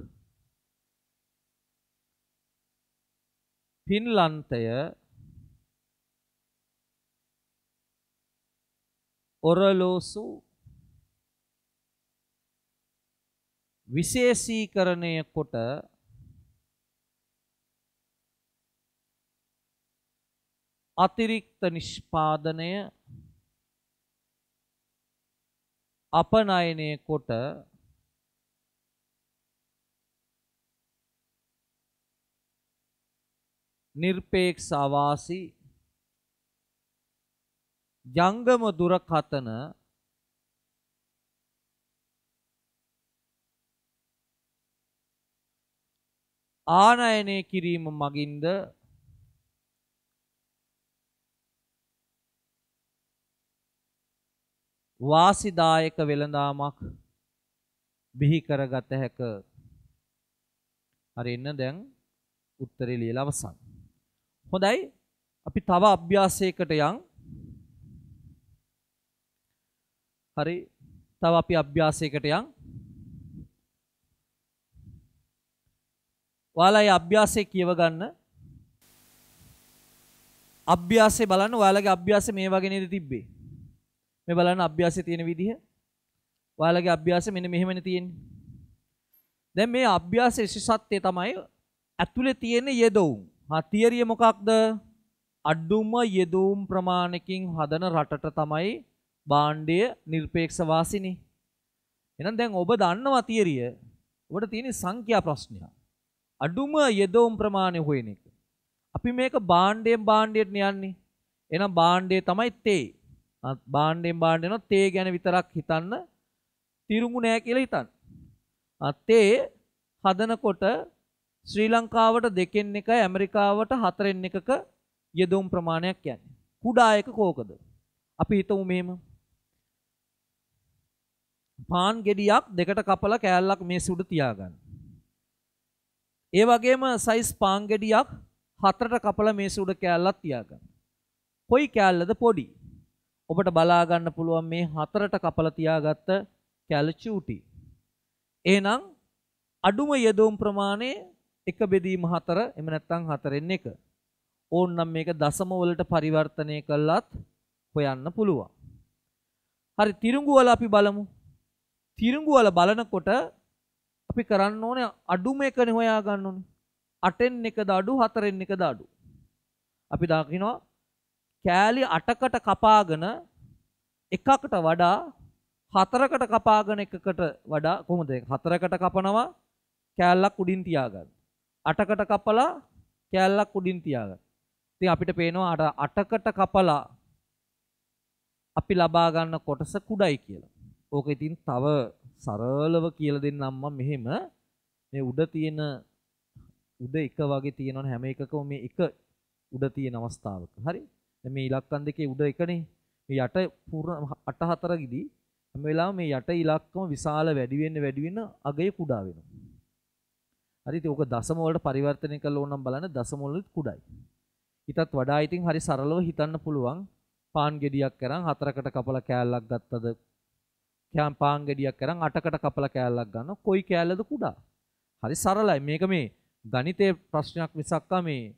ෆින්ලන්තය ඔරලෝසු විශේෂීකරණය කොට අතිරික්ත නිෂ්පාදනය අපනයනය කොට නිර්පේක්ෂාවාසී ජංගම දුරකතන ආනයනය කිරීම මගින්ද වාසිදායක වෙළඳාමක් බිහි කරගත හැක. හරි එන්න දැන් උත්තරේ ලියලා අවසන්. හොඳයි අපි තව අභ්‍යාසයකට යන් හරි තව අපි අභ්‍යාසයකට යන් ඔයාලා මේ අභ්‍යාසය කියව ගන්න අභ්‍යාසය බලන්න ඔයාලගේ අභ්‍යාසය මේ වගේ නේද තිබ්බේ මේ බලන්න අභ්‍යාසය තියෙන විදිහ ඔයාලගේ අභ්‍යාසය මෙන්න මෙහෙමනේ තියෙන්නේ දැන් මේ අභ්‍යාසයේ විශේෂත්වය තමයි ඇතුලේ තියෙන යෙදවුම් තියරිය මොකක්ද අඩුම යෙදූම් ප්‍රමාණකින් හදන රටට තමයි බාණ්ඩය නිර්පේක්ෂ වාසිනි. එහෙනම් දැන් ඔබ දන්නවා තියරිය. ඔබට තියෙන සංඛ්‍යා ප්‍රශ්නය. අඩුම යෙදවුම් ප්‍රමාණය හොයන එක. අපි මේක බාණ්ඩයෙන් බාණ්ඩයට යන්නේ. එහෙනම් බාණ්ඩය තමයි තේ. බාණ්ඩයෙන් බාණ්ඩ යනවා තේ ගැන විතරක් හිතන්න. තිරුඟු නෑ කියලා හිතන්න. තේ හදනකොට ශ්‍රී ලංකාවට දෙකෙන් එකයි ඇමරිකාවට හතරෙන් එකක යෙදුම් ප්‍රමාණයක් යන්නේ. කුඩා එක කෝකද? අපි හිතමු මෙහෙම. පාන් ගෙඩියක් දෙකට කපලා කෑල්ලක් මේ සුඩ තියාගන්න. ඒ වගේම සයිස් පාන් ගෙඩියක් හතරට කපලා මේ සුඩ කෑල්ලක් තියාගන්න. කොයි කෑල්ලද පොඩි? ඔබට බලා ගන්න පුළුවන් මේ හතරට කපලා තියාගත්ත කෑල්ල චූටි. එහෙනම් අඩුම යෙදුම් ප්‍රමාණය එක බෙදීම හතර එම නැත්තම් හතරෙන් එක. ඕන්නම් මේක දශම වලට පරිවර්තනය කළත් හොයන්න පුළුවන්. හරි තිරංගු වල අපි බලමු. තිරංගු වල බලනකොට අපි කරන්න ඕනේ අඩුම එකනේ හොයා ගන්න ඕනේ. 8න් එකද අඩු 4න් එකද අඩු. අපි දකිනවා කෑලි 8කට කපාගෙන එකකට වඩා හතරකට කපාගෙන එකකට වඩා කොහොමද හතරකට කපනවා කෑල්ලක් උඩින් තියාගන්න. අටකට කපලා කෑල්ලක් උඩින් තියාගන්න. ඉතින් අපිට පේනවා අර අටකට කපලා අපි ලබා ගන්න කොටස කුඩයි කියලා. ඕක ඉතින් තව සරලව කියලා දෙන්නම් මම මෙහෙම මේ උඩ තියෙන උඩ එක වගේ තියෙනවනේ හැම එකකම මේ එක උඩ තියෙන අවස්ථාවක. හරි? දැන් මේ ඉලක්කම් දෙකේ උඩ එකනේ. මේ යට පූර්ණ 8 4 ගිදී හැම වෙලාවෙම මේ යට ඉලක්කම විශාල වැඩි වෙන්න වැඩි වෙන්න අගය කුඩා වෙනවා. හරි ඉතින් ඕක දසම වලට පරිවර්තනය කළා ඕනම් බලන්න දසම වලට කුඩයි. ඊටත් වඩා ඉතින් හරි සරලව හිතන්න පුළුවන් පාන් ගෙඩියක් කරන් හතරකට කපලා කෑල්ලක් ගත්තද කෑම් පාන් ගෙඩියක් කරන් අටකට කපලා කෑල්ලක් ගන්නවා කොයි කෑල්ලද කුඩා. හරි සරලයි මේක මේ ගණිතයේ ප්‍රශ්නයක් මිසක් මේ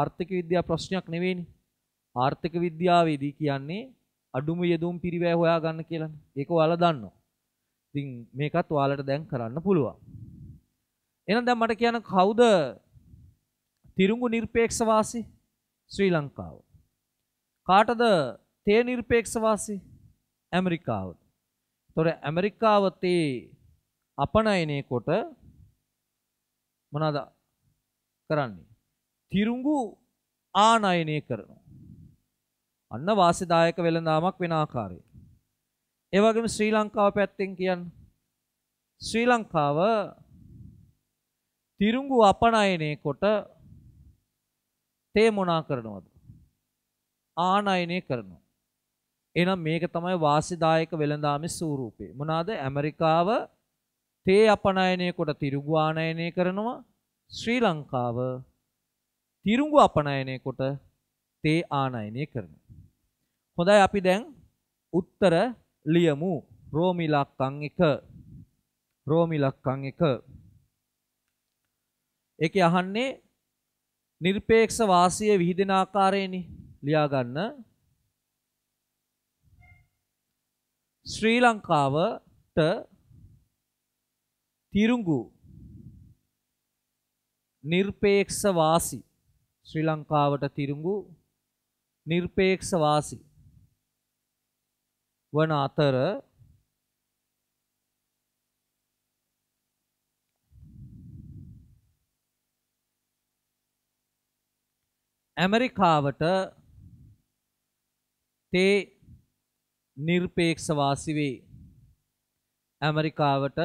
ආර්ථික විද්‍යා ප්‍රශ්නයක් නෙවෙයිනේ. ආර්ථික විද්‍යාවේදී කියන්නේ අඩුම යෙදුම් පිරිවැය හොයාගන්න කියලානේ. ඒක ඔයාලා දන්නවා. ඉතින් මේකත් ඔයාලට දැන් කරන්න පුළුවන්. එහෙනම් දැන් මට කියන්න කවුද තිරුඟු නිර්පේක්ෂවාසී ශ්‍රී ලංකාව. කාටද තේ නිර්පේක්ෂවාසී ඇමරිකාවට. එතකොට ඇමරිකාව තේ අපනයනය කොට මොනවාද කරන්නේ? තිරුඟු ආනයනය කරනවා. අන්න වාසිදායක වෙළඳාමක් වෙන ආකාරය. ඒ වගේම ශ්‍රී ලංකාව පැත්තෙන් කියන්නේ ශ්‍රී ලංකාව තිරුංගු අපනයනය කොට තේමොනා කරනවද. ආනයනය කරනවා. එනම් මේක තමයි වාසිදායක වෙළඳාමි සූරූපේ. මොනාද ඇමරිකාව තේ අපනයනය කොට තිරුගු ආනයනය කරනවා ශ්‍රී ලංකාව තිරුංගු අපනයනය කොට තේ ආනයනය කරන. හොඳයි අපි දැන් උත්තර ලියමු රෝමිලක්කං එක රෝමිලක්කං එක ඒකේ අහන්නේ নিরপেক্ষ වාසිය විහිදෙන ආකාරයනේ ලියා ගන්න. ශ්‍රී ලංකාවට තිරුඟු নিরপেক্ষ වාසි ශ්‍රී ලංකාවට තිරුඟු নিরপেক্ষ වාසි වන අතර ඇමරිකාවට තේ නිර්පේක්ෂවාසි වේ. ඇමරිකාවට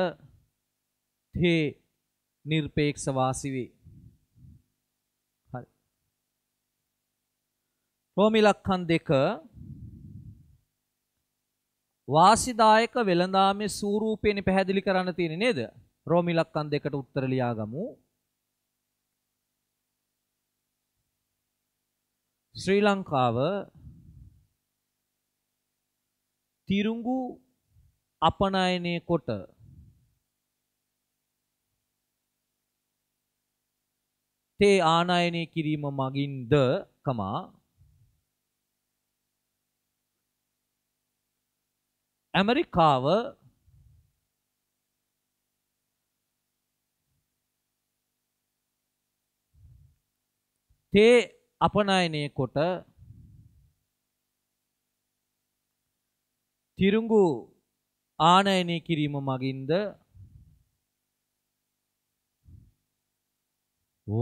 තේ නිර්පේක්ෂවාසි වේ. හරි. රෝමි ලක්ඛන් දෙක වාසිදායක වෙළඳාමේ ස්වරූපයනේ පැහැදිලි කරන්න තියෙන්නේ නේද? රෝමි ලක්ඛන් දෙකට උත්තර ලියාගමු. ශ්‍රී ලංකාව තිරුඟු අපනයනය කොට තේ ආනයනය කිරීම මගින්ද කමා ඇමරිකාව තේ අපනයනය කොට තිරුඟු ආනයනය කිරීම මගින්ද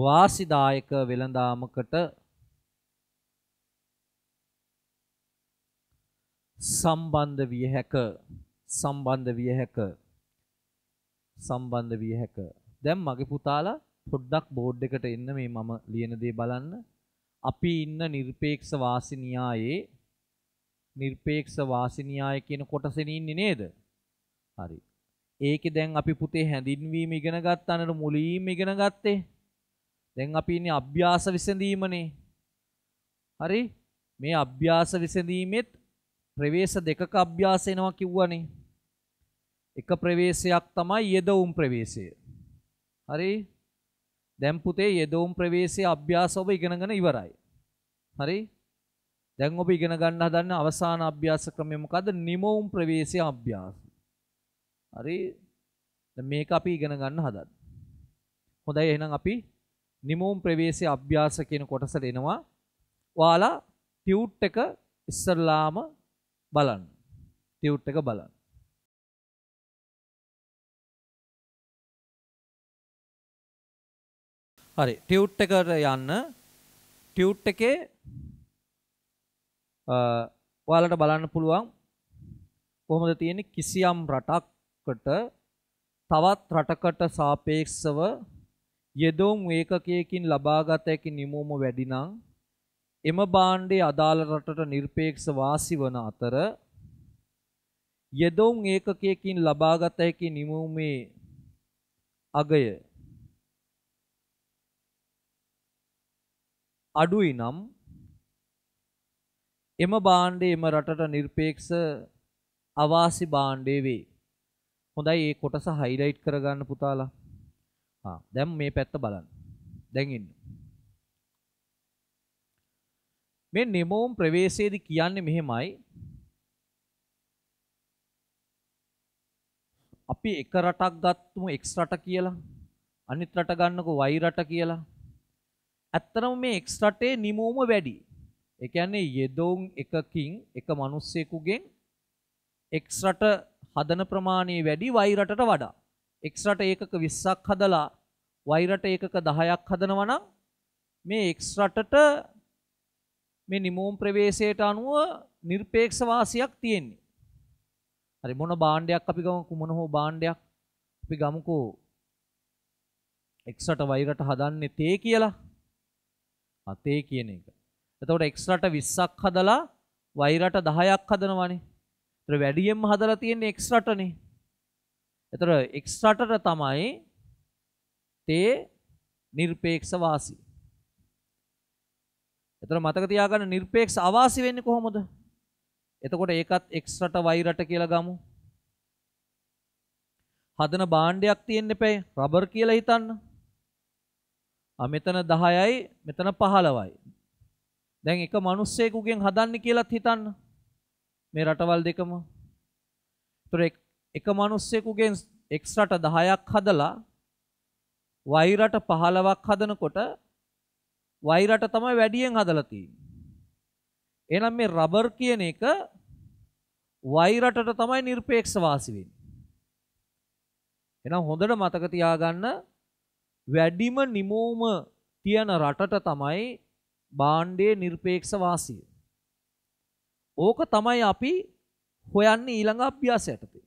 වාසිදායක වෙළඳාමකට සම්බන්ධ විය හැක සම්බන්ධ විය හැක සම්බන්ධ විය හැක දැන් මගේ පුතාලා පොඩ්ඩක් බෝඩ් එකට එන්න මේ මම ලියන දේ බලන්න අපි ඉන්න නිර්පේක්ෂ වාසිනියායේ නිර්පේක්ෂ වාසිනියාය කියන කොටසෙන් ඉන්නේ නේද? හරි. ඒකේ දැන් අපි පුතේ හැඳින්වීම ඉගෙන ගන්නට මුලින්ම ඉගෙන ගත්තේ. දැන් අපි ඉන්නේ අභ්‍යාස විසඳීමනේ. හරි? මේ අභ්‍යාස විසඳීමෙත් ප්‍රවේශ දෙකක අභ්‍යාස එනවා කිව්වනේ. එක ප්‍රවේශයක් තමයි යෙදවුම් ප්‍රවේශය. හරි? දැන් පුතේ යෙදවුම් ප්‍රවේශයේ අභ්‍යාස ඔබ ඉගෙනගෙන ඉවරයි. හරි? දැන් ඔබ ඉගෙන ගන්න හදන අවසාන අභ්‍යාස ක්‍රමය මොකද්ද? නිමවුම් ප්‍රවේශයේ අභ්‍යාස. හරි? දැන් මේක අපි ඉගෙන ගන්න හදන්න. හොඳයි එහෙනම් අපි නිමවුම් ප්‍රවේශයේ අභ්‍යාස කියන කොටසට එනවා. ඔයාලා ටියුට් එක ඉස්සල්ලාම බලන්න. ටියුට් එක බලන්න. හරි ටියුට් එකට යන්න ටියුට් එකේ ඔයාලට බලන්න පුළුවන් කොහොමද තියෙන්නේ කිසියම් රටකට තවත් රටකට සාපේක්ෂව යෙදවුම් ඒකකයකින් ලබාගත හැකි නිමවුම වැඩි නම් එම භාණ්ඩයේ අදාළ රටට නිර්පේක්ෂ වාසි වන අතර යෙදවුම් ඒකකයකින් ලබාගත හැකි නිමවුමේ අගය අඩුයි නම් එම භාණ්ඩය එම රටට නිර්පේක්ෂ අවාසි භාණ්ඩය වේ. හොඳයි ඒ කොටස හයිලයිට් කරගන්න පුතාලා. ආ දැන් මේ පැත්ත බලන්න. දැන් ඉන්න. මේ නෙමෝම් ප්‍රවේශයේදී කියන්නේ මෙහෙමයි. අපි එක රටක් ගත්තමු X රට කියලා. අනිත් රට ගන්නකෝ Y රට කියලා. ඇත්තනම මේ එක්ස්ටටේ නිමූම වැඩි. එකන්නේ යෙදවුන් එකකින් එක මනුස්සෙකුගෙන් එක්රට හදන ප්‍රමාණය වැඩි වයිරටට වඩා. එක්රට ඒකක විස්සක් හදලා වයිරට ඒකක දහයක් හදනවනම් මේ එක්රටට මේ නිමූම් ප්‍රවේශයට අනුව නිර්පේක්ෂවාසියක් තියෙන්නේ. හරි මොන බාණ්ඩයක් අපි ගම කුමන හෝ බාණ්ඩයක් අපි ගමුකෝ එක්සට වෛරට හදන්නේ තේ කියලා මතේ කියන එක. එතකොට x රට 20ක් හදලා y රට 10ක් හදනවානේ. ඒතර වැඩියෙන්ම හදලා තියෙන්නේ x රටනේ. ඒතර x රටට තමයි තේ নিরপেক্ষ වාසි. ඒතර මතක තියාගන්න নিরপেক্ষ අවාසි වෙන්නේ කොහොමද? එතකොට ඒකත් x රට y රට කියලා ගමු. හදන භාණ්ඩයක් තියෙන්න එපැයි රබර් කියලා හිතන්න. මෙතන 10යි මෙතන 15යි. දැන් එක මිනිස්සෙකුගෙන් හදන්නේ කියලාත් හිතන්න. මේ රටවල් දෙකම. ඒතර එක මිනිස්සෙකුගෙන් x රට 10ක් හදලා y රට 15ක් හදනකොට y රට තමයි වැඩියෙන් හදලා තියෙන්නේ. එහෙනම් මේ රබර් කියන එක y රටට තමයි নিরপেক্ষ වාසි වෙන්නේ. එහෙනම් හොඳට මතක තියාගන්න වැඩිම නිමවුම තියන රටට තමයි බාණ්ඩයේ නිර්පේක්ෂ වාසිය. ඕක තමයි අපි හොයන්නේ ඊළඟ අභ්‍යාස යටතේ.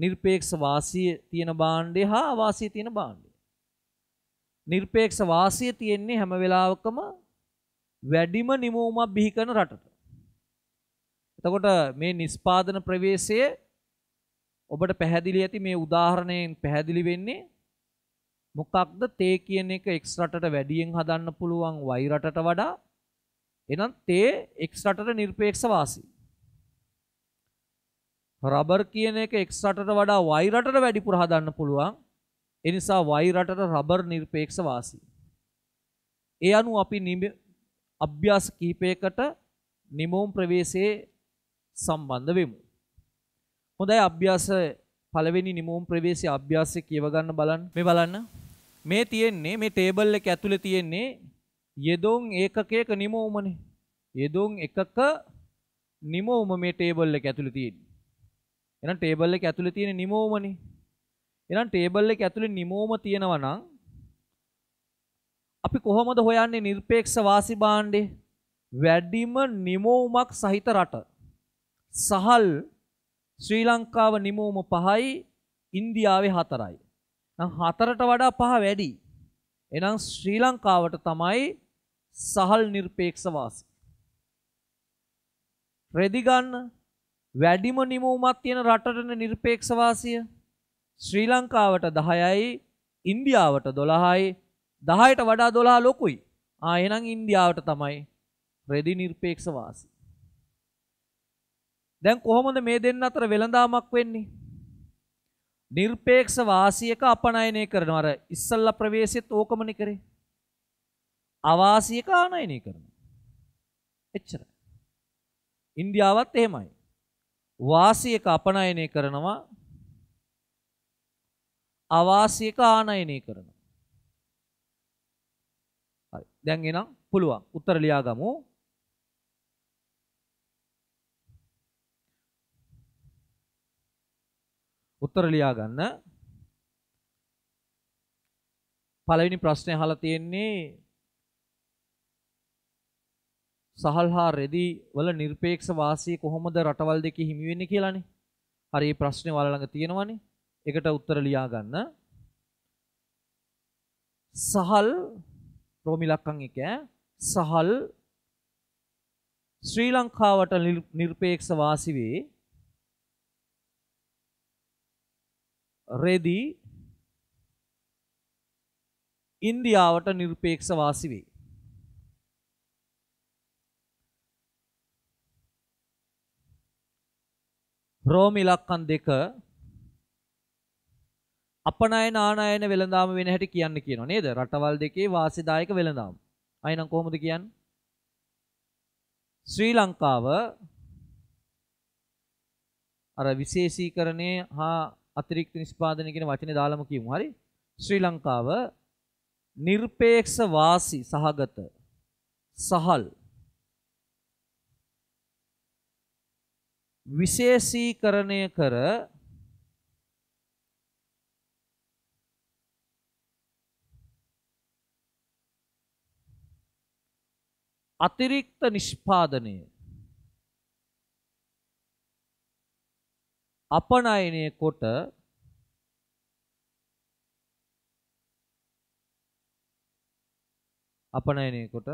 නිර්පේක්ෂ වාසිය තියෙන බාණ්ඩේ හා අවාසිය තියෙන බාණ්ඩේ. නිර්පේක්ෂ වාසිය තියෙන්නේ හැම වෙලාවකම වැඩිම නිමවුමක් බිහි කරන රටට. එතකොට මේ නිෂ්පාදන ප්‍රවේශයේ ඔබට පැහැදිලි ඇති මේ උදාහරණයෙන් පැහැදිලි වෙන්නේ මොකක්ද තේ කියන එක x රටට වැඩියෙන් හදන්න පුළුවන් y රටට වඩා එහෙනම් තේ x රටට নিরপেক্ষ වාසී රබර් කියන එක x රටට වඩා y රටට වැඩිපුර හදන්න පුළුවන්. ඒ නිසා y රටට රබර් নিরপেক্ষ වාසී. ඒ අනුව අපි අභ්‍යාස කිහිපයකට නිමෝම් ප්‍රවේශයේ සම්බන්ධ වෙමු. හොඳයි අභ්‍යාස පළවෙනි නිමෝම් ප්‍රවේශයේ අභ්‍යාසය කියව ගන්න බලන්න. මේ බලන්න. මේ තියෙන්නේ මේ ටේබල් එක ඇතුලේ තියෙන්නේ යෙදුම් ඒකකයක නිමවුමනේ. යෙදුම් එකක නිමවුම මේ ටේබල් එක ඇතුලේ තියෙන්නේ. එහෙනම් ටේබල් එක ඇතුලේ තියෙන නිමවුමනේ. එහෙනම් ටේබල් එක ඇතුලේ නිමවුම තියෙනවා නම් අපි කොහොමද හොයන්නේ নিরপেক্ষ වාසි භාණ්ඩේ වැඩිම නිමවුමක් සහිත රට. සහල් ශ්‍රී ලංකාව නිමවුම 5යි ඉන්දියාවේ 4යි. හතරට වඩා පහ වැඩි. එනම් ශ්‍රී ලංකාවට තමයි සහල් නිර්පේක්ෂවාසි. රෙදිගන්න වැඩිම නිමූමත් තියෙන රටටන නිර්පේක්ෂවාසිය ශ්‍රී ලංකාවට දහයයි ඉන්දියාවට දොළහයි දහයට වඩා දොලා ලොකුයි ආයනං ඉන්දියාවට තමයි රෙදි නිර්පේක්ෂවාසි. දැන් කොහොමද මේ දෙන්න අතර වෙළඳාමක් වෙන්නේ නිර්පේක්ෂ වාසියක අපනයනය කරනවා. අර ඉස්සල්ලා ප්‍රවේශෙත් ඕකමනේ කරේ. අවාසියක ආනයනය කරනවා. එච්චරයි. ඉන්දියාවත් එහෙමයි. වාසියක අපනයනය කරනවා. අවාසියක ආනයනය කරනවා. හරි. දැන් එනම් පුළුවන්. උත්තර ලියාගමු. උත්තර ලියා ගන්න. පළවෙනි ප්‍රශ්නේ අහලා තියෙන්නේ සහල් හා රෙදි වල නිර්පේක්ෂ වාසිය කොහොමද රටවල් දෙකේ හිමි වෙන්නේ කියලානේ. හරි මේ ප්‍රශ්නේ ඔයාලා ළඟ තියෙනවනේ. ඒකට උත්තර ලියා ගන්න. සහල් රෝමිලක්කම් එක සහල් ශ්‍රී ලංකාවට නිර්පේක්ෂ වාසි වේ රෙදි ඉන්දියාවට නිර්පේක්ෂ වාසි වේ. රෝම ඉලක්කම් දෙක අපනයන ආනයන වෙළඳාම වෙන හැටි කියන්න කියනවා නේද? රටවල් දෙකේ වාසිදායක වෙළඳාම්. අයනම් කොහොමද කියන්නේ? ශ්‍රී ලංකාව අර විශේෂීකරණයේ හා අතිරික්ත නිෂ්පාදනය කියන වචනේ දාලම කියමු. හරි? ශ්‍රී ලංකාව নিরপেক্ষ වාසි සහගත සහල් විශේෂීකරණය කර අතිරික්ත නිෂ්පාදනය අපනයනය කොට අපනයනය කොට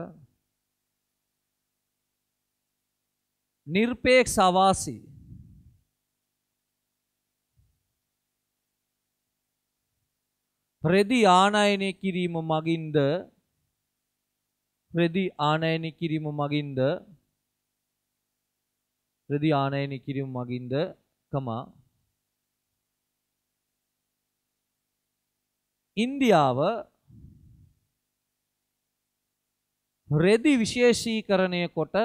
නිර්පේක් සවාසී ප්‍රෙදි ආනයනය කිරීම මගින්ද ප්‍රෙදි ආනයනය කිරීම මගින්ද ප්‍රෙදි ආනයනය කිරීම මගින්ද ඉන්දියාව රෙදි විශේෂීකරණය කොට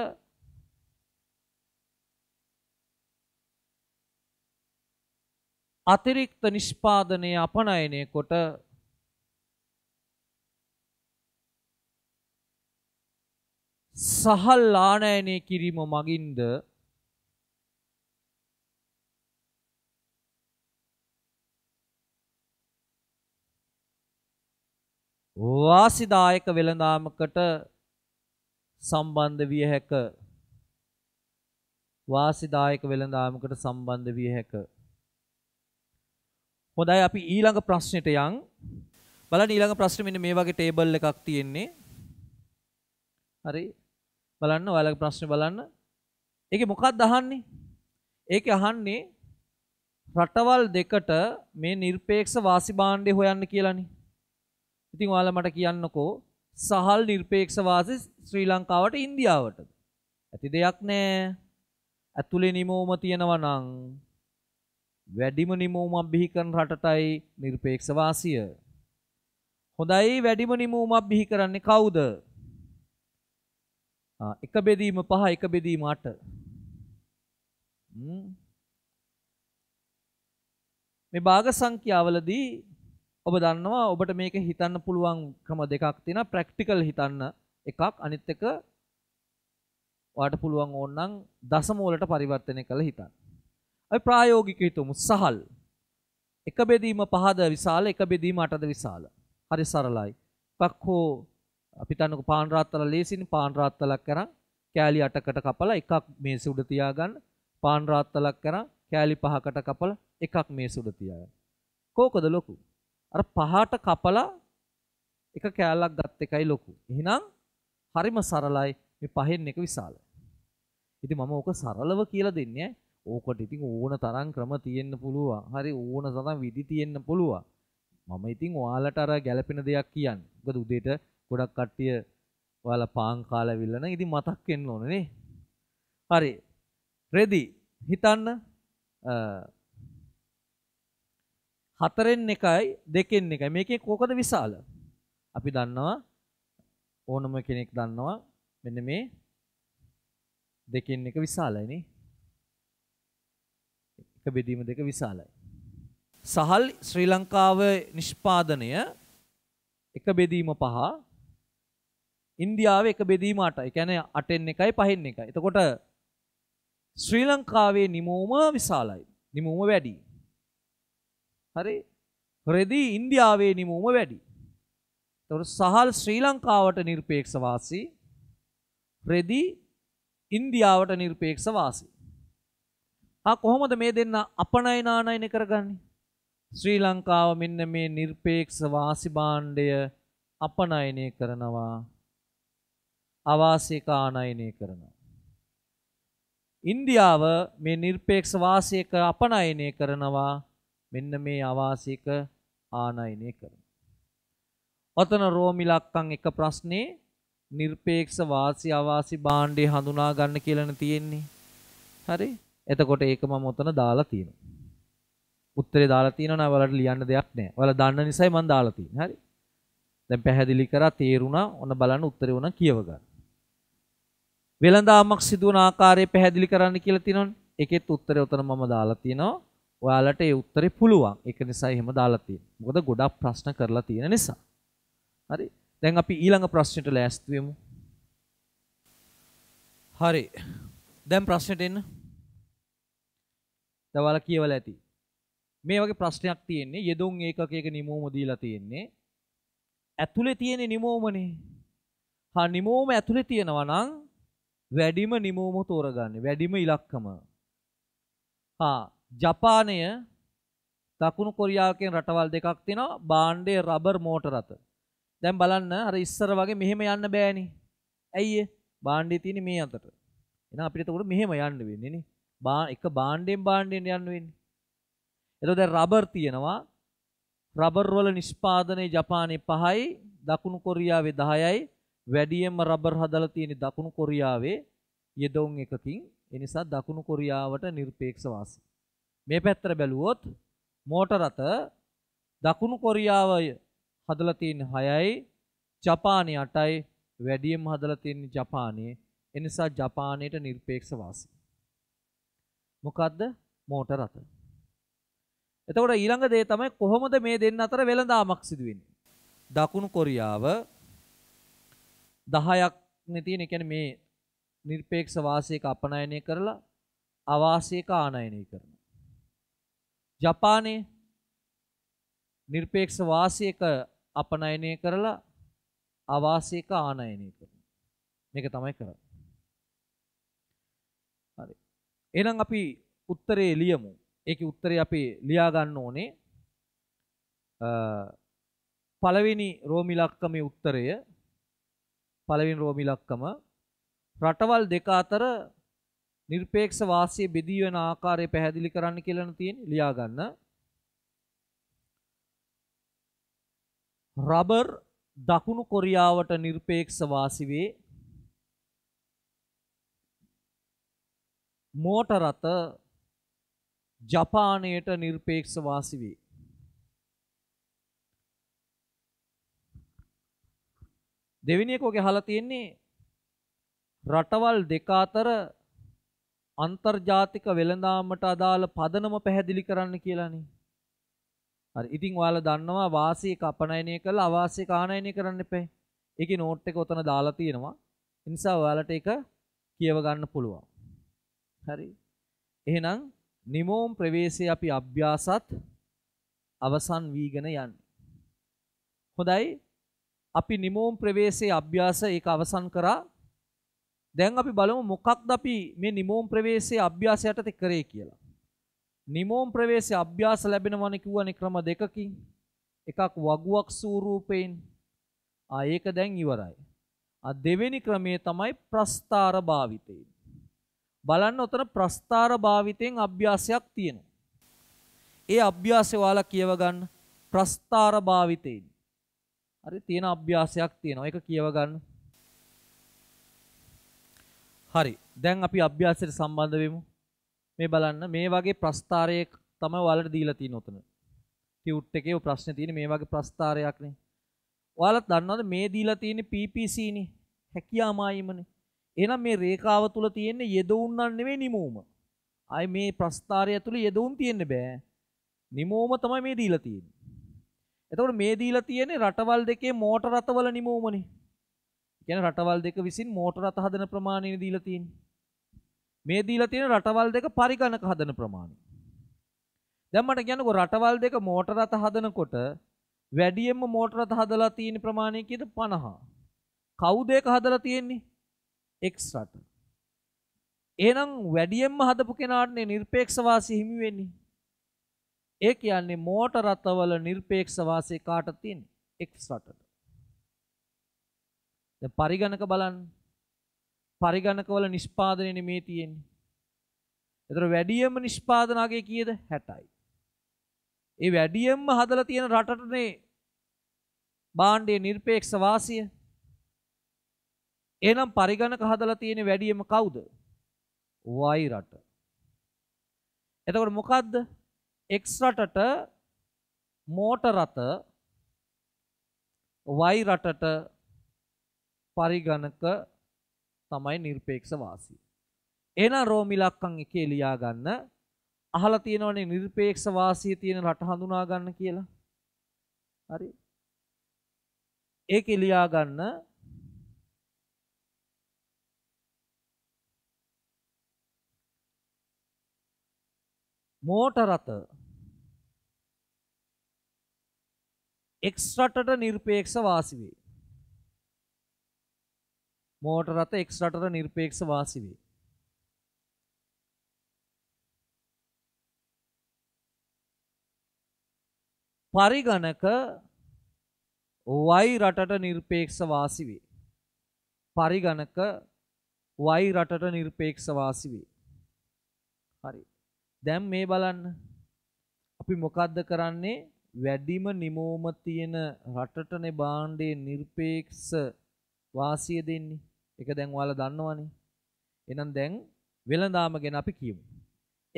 අතිරික්ත නිෂ්පාදනය අපනයනය කොට සහල් ආනයනය කිරීම මගින්ද වාසිදායක වෙළඳාමකට සම්බන්ධ විය හැක වාසිදායක වෙළඳාමකට සම්බන්ධ විය හැක හොඳයි අපි ඊළඟ ප්‍රශ්නෙට යන් බලන්න ඊළඟ ප්‍රශ්නේ මෙන්න මේ වගේ ටේබල් එකක් තියෙන්නේ හරි බලන්න ඔයාලගේ ප්‍රශ්නේ බලන්න ඒකේ මොකක්ද අහන්නේ ඒකේ අහන්නේ රටවල් දෙකට මේ নিরপেক্ষ වාසි භාණ්ඩේ හොයන්න කියලානේ ඉතින් ඔයාලා මට කියන්නකෝ සහල් නිර්පේක්ෂවාසී ශ්‍රී ලංකාවට ඉන්දියාවට. ඇති දෙයක් නෑ. ඇතුලේ නිමෝම තියෙනවා නම් වැඩිම නිමෝමක් බිහි කරන රටටයි නිර්පේක්ෂවාසිය. හොඳයි වැඩිම නිමෝමක් බිහි කරන්නේ කවුද? එක බෙදීම පහ එක බෙදීම අට. මේ භාග සංඛ්‍යාවලදී ඔබ දන්නවා ඔබට මේක හිතන්න පුළුවන් ක්‍රම දෙකක් තියෙනවා ප්‍රැක්ටිකල් හිතන්න එකක් අනිත් එක ඔයාට පුළුවන් ඕනනම් දසමූලට පරිවර්තනය කළ හිතන්න. අපි ප්‍රායෝගික හිතමු සහල්. එක බෙදීම පහද විශාල එක බෙදීම අටද විශාල. හරි සරලයි. එකක් හෝ අපි තනක පාන් රාත්තල ලේසින් පාන් රාත්තලක් කරන් කෑලි 8කට කපලා එකක් මේසෙ උඩ තියාගන්න පාන් රාත්තලක් කරන් කෑලි 5කට කපලා එකක් මේසෙ උඩ තියාගන්න කෝකද ලොකු අර පහට කපලා එක කෑල්ලක් ගත් එකයි ලොකු. එහෙනම් හරිම සරලයි මේ පහෙන් එක විශාලයි. ඉතින් මම ඕක සරලව කියලා දෙන්නේ ඕකට ඉතින් ඕන තරම් ක්‍රම තියෙන්න පුළුවන්. හරි ඕන තරම් විදි තියෙන්න පුළුවන්. මම ඉතින් ඔයාලට අර ගැළපෙන දෙයක් කියන්නේ. මොකද උදේට ගොඩක් කට්ටිය ඔයාලා පාන් කාලා විල්ලන ඉතින් මතක් වෙන්න ඕනේ නේ. හරි. රෙදි හිතන්න හතරෙන් එකයි දෙකෙන් එකයි මේකේ කෝකද විශාල අපි දන්නවා ඕනම කෙනෙක් දන්නවා මෙන්න මේ දෙකෙන් එක විශාලයිනේ එක බෙදීම දෙක විශාලයි සහල් ශ්‍රී ලංකාව නිෂ්පාදනය එක බෙදීම පහ ඉන්දියාව එක බෙදීම අටයි. ඒ කියන්නේ 8න් එකයි 5න් එකයි. එතකොට ශ්‍රී ලංකාවේ නිමවුම විශාලයි. නිමවුම වැඩි. හරි රෙදී ඉන්දියාවේ නිමූම වැඩි. එතකොට සහල් ශ්‍රී ලංකාවට නිර්පේක්ෂ වාසී රෙදී ඉන්දියාවට නිර්පේක්ෂ වාසී. ආ කොහොමද මේ දෙන්න අපනයනානයන කරගන්නේ? ශ්‍රී ලංකාව මෙන්න මේ නිර්පේක්ෂ වාසි භාණ්ඩය අපනයනය කරනවා අවාසික ආනයනය කරනවා. ඉන්දියාව මේ නිර්පේක්ෂ වාසියක අපනයනය කරනවා මෙන්න මේ ආවාසික ආනයනය කරනවා. ඔතන රෝමි ලක්කම් එක ප්‍රශ්නේ නිර්පේක්ෂ වාසි අවාසි භාණ්ඩේ හඳුනා ගන්න කියලානේ තියෙන්නේ. හරි? එතකොට ඒක මම ඔතන දාලා තියෙනවා. උත්තරේ දාලා තියෙනවා නේද? ඔයාලට ලියන්න දෙයක් නැහැ. ඔයාලා දන්න නිසායි මම දාලා තියෙන්නේ. හරි? දැන් පැහැදිලි කරා තේරුණා. ඔන්න බලන්න උත්තරේ උන කියව ගන්න. වෙළඳාමක් සිදුවන ආකාරය පැහැදිලි කරන්න කියලා තියෙනවනේ. ඒකෙත් උත්තරය උතන මම දාලා තිනවා. ඔයාලට ඒ උත්තරේ පුළුවන්. ඒක නිසා එහෙම දාලා තියෙනවා. මොකද ගොඩක් ප්‍රශ්න කරලා තියෙන නිසා. හරි. දැන් අපි ඊළඟ ප්‍රශ්නෙට ලෑස්ති වෙමු. හරි. දැන් ප්‍රශ්නෙට එන්න. දැන් ඔයාලා කියවලා ඇති. මේ වගේ ප්‍රශ්නයක් තියෙන්නේ. යෙදුම් ඒකකයක නිමෝම දීලා තියෙන්නේ. ඇතුලේ තියෙන නිමෝමනේ. හා නිමෝම ඇතුලේ තියෙනවා නම් වැඩිම නිමෝම තෝරගන්නේ. වැඩිම ඉලක්කම. හා ජපානය දකුණු කොරියාකෙන් රටවල් දෙකක් තියෙනවා බාණ්ඩේ රබර් මෝටර රථ. දැන් බලන්න අර ඉස්සර වගේ මෙහෙම යන්න බෑනේ. ඇයි බාණ්ඩේ තියෙන්නේ මේ අතට. එහෙනම් අපිට උඩ මෙහෙම යන්න වෙන්නේ නේ. බා එක බාණ්ඩෙන් බාණ්ඩෙන් යන්න වෙන්නේ. එතකොට දැන් රබර් තියෙනවා. රබර් වල නිෂ්පාදනය ජපානයේ 5යි, දකුණු කොරියාවේ 10යි. වැඩියෙන්ම රබර් හදලා තියෙන්නේ දකුණු කොරියාවේ යෙදොන් එකකින්. ඒ නිසා දකුණු කොරියාවට නිර්පේක්ෂ වාසී. මේ පැත්තට බැලුවොත් මෝටර රථ දකුණු කොරියාව හදලා තියෙන 6යි ජපානයේ 8යි වැඩියෙන් හදලා තියෙන ජපානයේ ඒ නිසා ජපානයේට නිර්පේක්ෂ වාසි මොකද්ද මෝටර රථ එතකොට ඊළඟ දේ තමයි කොහොමද මේ දෙන්න අතර වෙළඳාමක් සිදු වෙන්නේ දකුණු කොරියාව 10ක් නේ තියෙන කියන්නේ මේ නිර්පේක්ෂ වාසියක අපනයනය කරලා අවාසියක ආනයනය කරන ජපානයේ නිර්පේක්ෂ වාසියක අපනයනය කරලා අවාසියක ආනයනය කරනවා. මේක තමයි කරන්නේ. හරි. එහෙනම් අපි උත්තරේ ලියමු. ඒකේ උත්තරේ අපි ලියා ගන්න ඕනේ. පළවෙනි රෝමි ලක්කමේ උත්තරය පළවෙනි රෝමි ලක්කම රටවල් දෙක අතර නිර්පේක්ෂ වාසිය බෙදී වෙන ආකාරය පැහැදිලි කරන්න කියලාන තියෙන්නේ ලියා ගන්න. රබර් දකුණු කොරියාවට නිර්පේක්ෂ වාසි වේ. මෝටර රථ ජපානයට නිර්පේක්ෂ වාසි වේ. දෙවෙනි එක ඔගේ අහලා තියෙන්නේ රටවල් දෙක අතර අන්තර්ජාතික වෙළඳාමට අදාළ පදනම පැහැදිලි කරන්න කියලානේ. හරි. ඉතින් ඔයාලා දන්නවා වාසිය කපණයනය කළා අවාසිය කාණයනය කරන්න එපා. ඒකේ නෝට් එක ඔතන දාලා තියෙනවා. ඒ නිසා ඔයාලට ඒක කියව ගන්න පුළුවන්. හරි. එහෙනම් නිමෝම් ප්‍රවේශයේ අපි අභ්‍යාසත් අවසන් වීගෙන යන්නේ. හොඳයි. අපි නිමෝම් ප්‍රවේශයේ අභ්‍යාස ඒක අවසන් කරා දැන් අපි බලමු මොකක්ද අපි මේ නිමෝම් ප්‍රවේශයේ අභ්‍යාසය යටතේ කරේ කියලා. නිමෝම් ප්‍රවේශයේ අභ්‍යාස ලැබෙනවනේ කියවනේ ක්‍රම දෙකකින්. එකක් වගුවක් ස්වරූපයෙන්. ආ ඒක දැන් ඉවරයි. ආ දෙවෙනි ක්‍රමය තමයි ප්‍රස්ථාර භාවිතයෙන්. බලන්න උතන ප්‍රස්ථාර භාවිතයෙන් අභ්‍යාසයක් තියෙනවා. ඒ අභ්‍යාසය ඔයාලා කියව ගන්න ප්‍රස්ථාර භාවිතයෙන්. හරි තියෙන අභ්‍යාසයක් තියෙනවා. ඒක කියව ගන්න. හරි දැන් අපි අභ්‍යාසයට සම්බන්ධ වෙමු. මේ බලන්න මේ වගේ ප්‍රස්ථාරයක් තමයි ඔයාලට දීලා තියෙන උතන. ටියුට් එකේ ඔය ප්‍රශ්නේ තියෙන්නේ මේ වගේ ප්‍රස්ථාරයක්නේ. ඔයාලත් දන්නවද මේ දීලා තියෙන්නේ PPC නේ. හැකියාමායිමනේ. එහෙනම් මේ රේඛාව තුල තියෙන්නේ යෙදවුම් නම් නෙවෙයි නිමූම. ආයි මේ ප්‍රස්ථාරය තුල යෙදවුම් තියෙන්න බෑ. නිමූම තමයි මේ දීලා තියෙන්නේ. එතකොට මේ දීලා තියෙන්නේ රටවල් දෙකේ මෝටර රථවල නිමූමනේ. කියන්නේ රටවල් දෙක විසින් මෝටර රථ හදන ප්‍රමාණය දීලා තියෙන්නේ. මේ දීලා තියෙන රටවල් දෙක පරිගණක හදන ප්‍රමාණය. දැන් මට කියන්නකෝ රටවල් දෙක මෝටර රථ හදනකොට වැඩියෙන්ම මෝටර රථ හදලා තියෙන ප්‍රමාණය කීයද 50. කවුද ඒක හදලා තියෙන්නේ? X රට. එහෙනම් වැඩියෙන්ම හදපු කෙනාටනේ নিরপেক্ষ වාසිය හිමි වෙන්නේ. ඒ කියන්නේ මෝටර රථවල নিরপেক্ষ වාසිය කාටද තියෙන්නේ? X රටට. දැන් පරිගණක බලන්න. පරිගණකවල නිෂ්පාදනයනේ මේ තියෙන්නේ. ඒතර වැඩියම නිෂ්පාදන අගය කීයද 60යි. ඒ වැඩියම හදලා තියෙන රටටනේ භාණ්ඩයේ নিরপেক্ষ වාසිය. එහෙනම් පරිගණක හදලා තියෙන වැඩියම කවුද? y රට. එතකොට මොකද්ද? x රටට මෝටර රට y රටට පරිගණක තමයි නිර්පේක්ෂ වාසිය. එහෙනම් රෝම ඉලක්කම් එකේ ලියා ගන්න අහලා තියෙනවනේ නිර්පේක්ෂ වාසිය තියෙන රට හඳුනා ගන්න කියලා. හරි. ඒකේ ලියා ගන්න මෝටර් රථ එක්ස් රටට නිර්පේක්ෂ වාසි වේ. මෝටර් රථ එක් රටට නිර්පේක්ෂ වාසි වේ. පරිගණක y රටට නිර්පේක්ෂ වාසි වේ. පරිගණක y රටට නිර්පේක්ෂ වාසි වේ. හරි. දැන් මේ බලන්න. අපි මොකද්ද කරන්නේ? වැඩිම නිමෝම තියෙන රටටනේ භාණ්ඩයේ නිර්පේක්ෂ වාසිය දෙන්නේ. එක දැන් ඔයාලා දන්නවනේ. එහෙනම් දැන් වෙළඳාම ගැන අපි කියමු.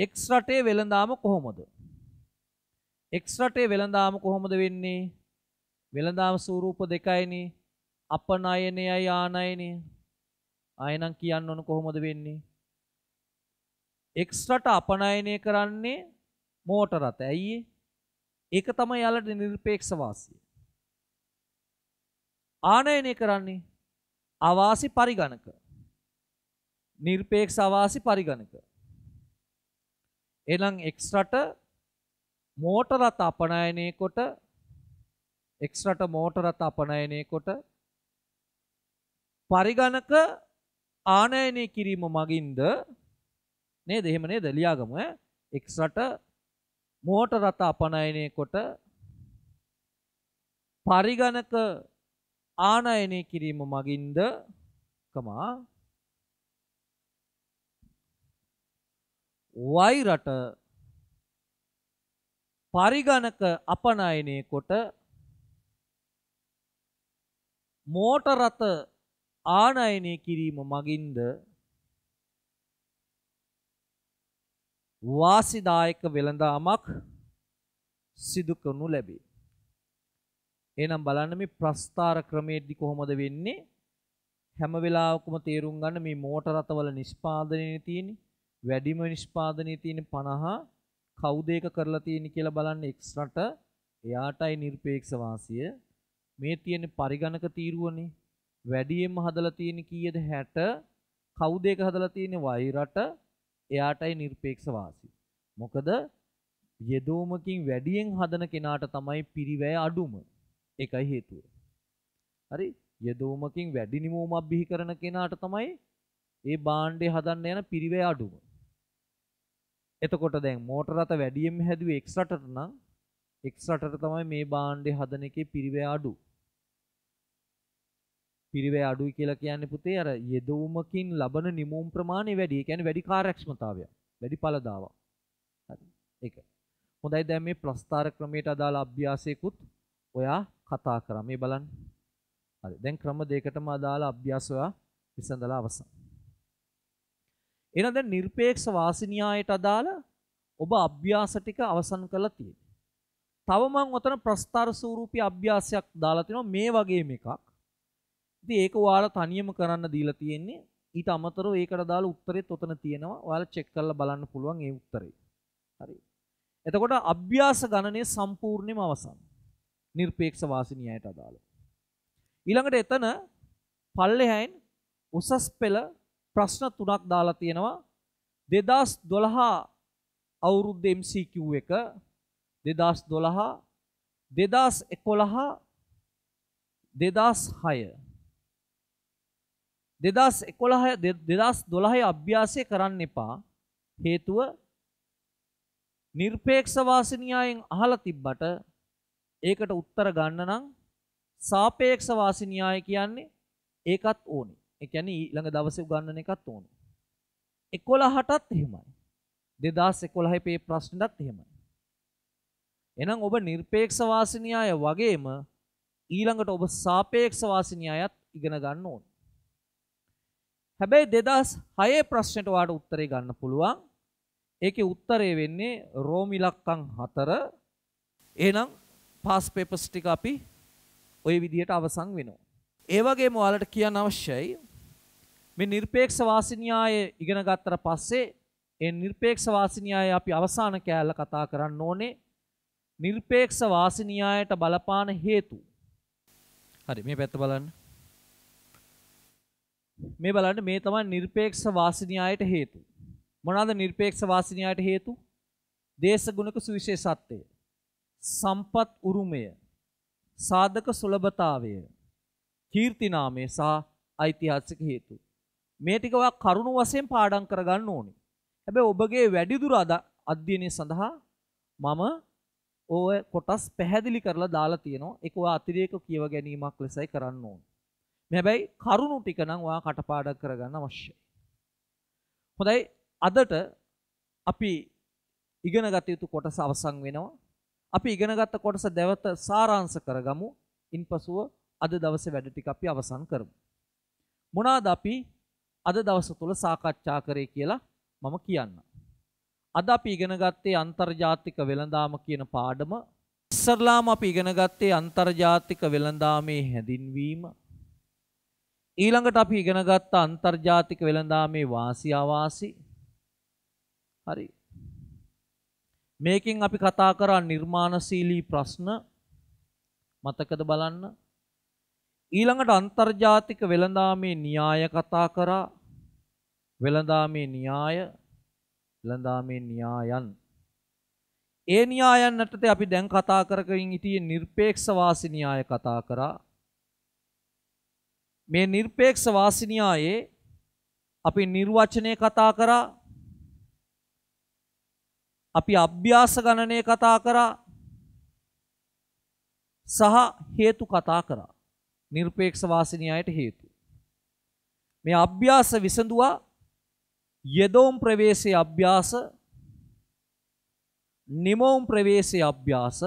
එක්ස් රටේ වෙළඳාම කොහොමද? එක්ස් රටේ වෙළඳාම කොහොමද වෙන්නේ? වෙළඳාම ස්වරූප දෙකයිනේ. අපනයනයයි ආනයනය. ආයෙනම් කියන්න ඕන කොහොමද වෙන්නේ? එක්ස් රට අපනයනය කරන්නේ මෝටර රථ. ඇයි ඒක තමයි යාලට නිර්පේක්ෂ වාසිය. ආනයනය කරන්නේ අවාසි පරිගණක. නිර්පේක්ෂ අවාසි පරිගණක. එහෙනම් x රට මෝටරත් අපනයනය කොට x රට මෝටරත් අපනයනය කොට පරිගණක ආනයනය කිරීම මගින්ද නේද එහෙම නේද ලියාගම x රට මෝටරත් අපනයනය කොට පරිගණක ආනයනය කිරීම මගින්ද කමා වයි රට පරිගණක අපනයනය කොට මෝටර රථ ආනයනය කිරීම මගින්ද වාසිදායක වෙළඳාමක් සිදු කරනු ලැබේ. එහෙනම් බලන්න මේ ප්‍රස්ථාර ක්‍රමයේදී කොහොමද වෙන්නේ? හැම වෙලාවකම තේරුම් ගන්න මේ මෝටර රථවල නිෂ්පාදනයේ තියෙන වැඩිම නිෂ්පාදනයේ තියෙන 50 කවුද ඒක කරලා තියෙන්නේ කියලා බලන්න x රට එයාටයි নিরপেক্ষ වාසිය මේ තියෙන පරිගණක තීරුවනේ වැඩියෙන්ම හදලා තියෙන කීයද 60 කවුද ඒක හදලා තියෙන්නේ y රට එයාටයි নিরপেক্ষ වාසිය මොකද යෙදවමකින් වැඩියෙන් හදන කෙනාට තමයි පිරිවැය අඩුම එකයි හේතුව. හරි යෙදවමකින් වැඩි නිමෝමක් බිහි කරන කෙනාට තමයි ඒ බාණ්ඩේ හදන්න යන පිරිවේ අඩුම. එතකොට දැන් මෝටර රථ වැඩියෙන් හැදුවේ X රටට නම් X රටට තමයි මේ බාණ්ඩේ හදන එකේ පිරිවේ අඩු. පිරිවේ අඩුයි කියලා කියන්නේ පුතේ අර යෙදවමකින් ලබන නිමෝම් ප්‍රමාණය වැඩි. ඒ කියන්නේ වැඩි කාර්යක්ෂමතාවයක්, වැඩි ඵලදාවක්. හරි. ඒක. හොඳයි දැන් මේ ප්‍රස්ථාර ක්‍රමයට අදාළ අභ්‍යාසයකුත් ඔයා කතා කරා. මේ බලන්න. හරි. දැන් ක්‍රම දෙකටම අදාළ අභ්‍යාස ඔයා විසඳලා අවසන්. එහෙනම් දැන් নিরপেক্ষ වාසිනියායට අදාළ ඔබ අභ්‍යාස ටික අවසන් කරලා තියෙනවා. තව මම ඔතන ප්‍රස්තාර ස්වරූපී අභ්‍යාසයක් දාලා තිනවා මේ වගේම එකක්. ඉතින් ඒක ඔයාලා තනියම කරන්න දීලා තියෙන්නේ. ඊට අමතරව ඒකට දාලා උත්තරෙත් ඔතන තියෙනවා. ඔයාලා චෙක් කරලා බලන්න පුළුවන් ඒ උත්තරේ. හරි. එතකොට අභ්‍යාස ගණනේ සම්පූර්ණයෙන්ම අවසන්. නිර්පේක්ෂ වාසිනියයට අදාළ. ඊළඟට එතන පල්ලෙහැයින් උසස් පෙළ ප්‍රශ්න තුනක් දාලා තියෙනවා 2012 අවුරුද්ද MCQ එක 2012 2011 2006 2011 2012 අභ්‍යාසය කරන්න එපා හේතුව නිර්පේක්ෂ වාසනියයෙන් අහලා තිබ්බට ඒකට උත්තර ගන්න නම් සාපේක්ෂ වාසි න්‍යාය කියන්නේ ඒකත් ඕනේ. ඒ කියන්නේ ඊළඟ දවසේ උගන්වන එකත් ඕනේ. 11ටත් එහෙමයි. 2011 පේ ප්‍රශ්නෙටත් එහෙමයි. එහෙනම් ඔබ নিরপেক্ষ වාසි න්‍යාය වගේම ඊළඟට ඔබ සාපේක්ෂ වාසි න්‍යායත් ඉගෙන ගන්න ඕනේ. හැබැයි 2006 ප්‍රශ්නෙට ඔයාලට උත්තරේ ගන්න පුළුවන්. ඒකේ උත්තරේ වෙන්නේ රෝමිලක්කම් 4. එහෙනම් පාස් පේපර්ස් ටික අපි ওই විදියට අවසන් වෙනවා. ඒ වගේම ඔයාලට කියන්න අවශ්‍යයි මේ নিরপেক্ষ වාසිනියාය ඉගෙන ගත්තට පස්සේ ඒ নিরপেক্ষ වාසිනියාය අපි අවසාන කෑල්ල කතා කරන්න ඕනේ. নিরপেক্ষ වාසිනියායට බලපාන හේතු. හරි මේ පැත්ත බලන්න. මේ බලන්න මේ තමයි নিরপেক্ষ වාසිනියායට හේතු. මොනවාද নিরপেক্ষ වාසිනියායට හේතු? දේශගුණක සුවිශේෂත්වය. සම්පත් උරුමය සාධක සුලභතාවය කීර්තිනාමය සහ ඓතිහාසික හේතු මේ ටිකවා කරුණු වශයෙන් පාඩම් කරගන්න ඕනේ හැබැයි ඔබගේ වැඩිදුර අධ්‍යයනය සඳහා මම ඕය කොටස් පැහැදිලි කරලා දාලා තියෙනවා ඒක ඔයා අතිරේක කියව ගැනීමක් ලෙසයි කරන්න ඕනේ මේ හැබැයි කරුණු ටික නම් ඔයා කටපාඩම් කරගන්න අවශ්‍යයි හොඳයි අදට අපි ඉගෙන ගත යුතු කොටස අවසන් වෙනවා අපි ඉගෙනගත්ත කොටස දැවත සාරාංශ කරගමු. ඉන්පසුව අද දවසේ වැඩ ටික අපි අවසන් කරමු. මොනවාද අපි අද දවස තුල සාකච්ඡා කරේ කියලා මම කියන්නම්. අද අපි ඉගෙන ගත්තේ අන්තර්ජාතික වෙළඳාම කියන පාඩම. ඉස්සරලාම අපි ඉගෙන ගත්තේ අන්තර්ජාතික වෙළඳාමේ හැඳින්වීම. ඊළඟට අපි ඉගෙන ගත්ත අන්තර්ජාතික වෙළඳාමේ වාසි අවාසි. හරි. මේකෙන් අපි කතා කරා නිර්මාණශීලී ප්‍රශ්න මතකද බලන්න ඊළඟට අන්තර්ජාතික වෙළඳාමේ න්‍යාය කතා කරා වෙළඳාමේ න්‍යාය වෙළඳාමේ න්‍යායන් ඒ න්‍යායන් යටතේ අපි දැන් කතා කරගෙන සිටියේ নিরপেক্ষ වාසි න්‍යාය කතා කරා මේ নিরপেক্ষ වාසි න්‍යායේ අපි නිර්වචනය කතා කරා අපි අභ්‍යාස ගණනය කතා කරා සහ හේතු කතා කරා. නිර්පේක්ෂ වාසිනියයට හේතු. මේ අභ්‍යාස විසඳුවා යදෝම් ප්‍රවේශයේ අභ්‍යාස නිමෝම් ප්‍රවේශයේ අභ්‍යාස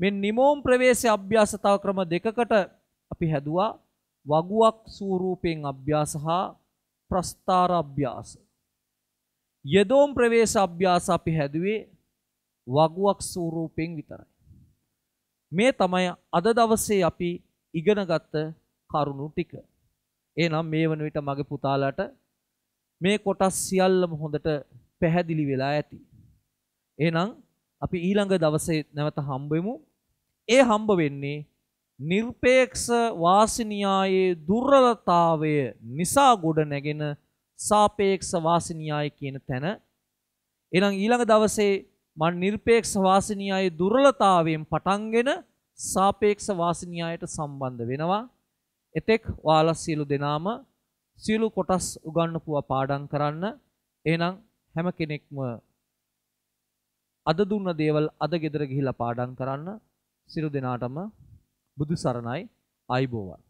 මේ නිමෝම් ප්‍රවේශයේ අභ්‍යාස තව ක්‍රම දෙකකට අපි හැදුවා වගුවක් ස්වරූපයෙන් අභ්‍යාස හා ප්‍රස්තාර අභ්‍යාස යදෝම් ප්‍රවේශ අභ්‍යාස අපි හැදුවේ වගුවක් ස්වරූපයෙන් විතරයි. මේ තමයි අද දවසේ අපි ඉගෙනගත්ත කරුණු ටික. එහෙනම් මේ වන විට මගේ පුතාලාට මේ කොටස් සියල්ලම හොඳට පැහැදිලි වෙලා ඇති. එහෙනම් අපි ඊළඟ දවසේ නැවත හම්බෙමු. ඒ හම්බ වෙන්නේ නිර්පේක්ෂ වාසිනියායේ දුර්වලතාවය නිසා ගොඩ නැගෙන සාපේක්ෂ වාසිනියයි කියන තැන එහෙනම් ඊළඟ දවසේ මම නිර්පේක්ෂ වාසිනියයි දුර්වලතාවයෙන් පටන්ගෙන සාපේක්ෂ වාසිනියයට සම්බන්ධ වෙනවා එතෙක් ඔයාලා සියලු දෙනාම සියලු කොටස් උගන්වපුවා පාඩම් කරන්න එහෙනම් හැම කෙනෙක්ම අද දුන්න දේවල් අද ගෙදර ගිහිලා පාඩම් කරන්න සියලු දෙනාටම බුදු සරණයි ආයිබෝවන්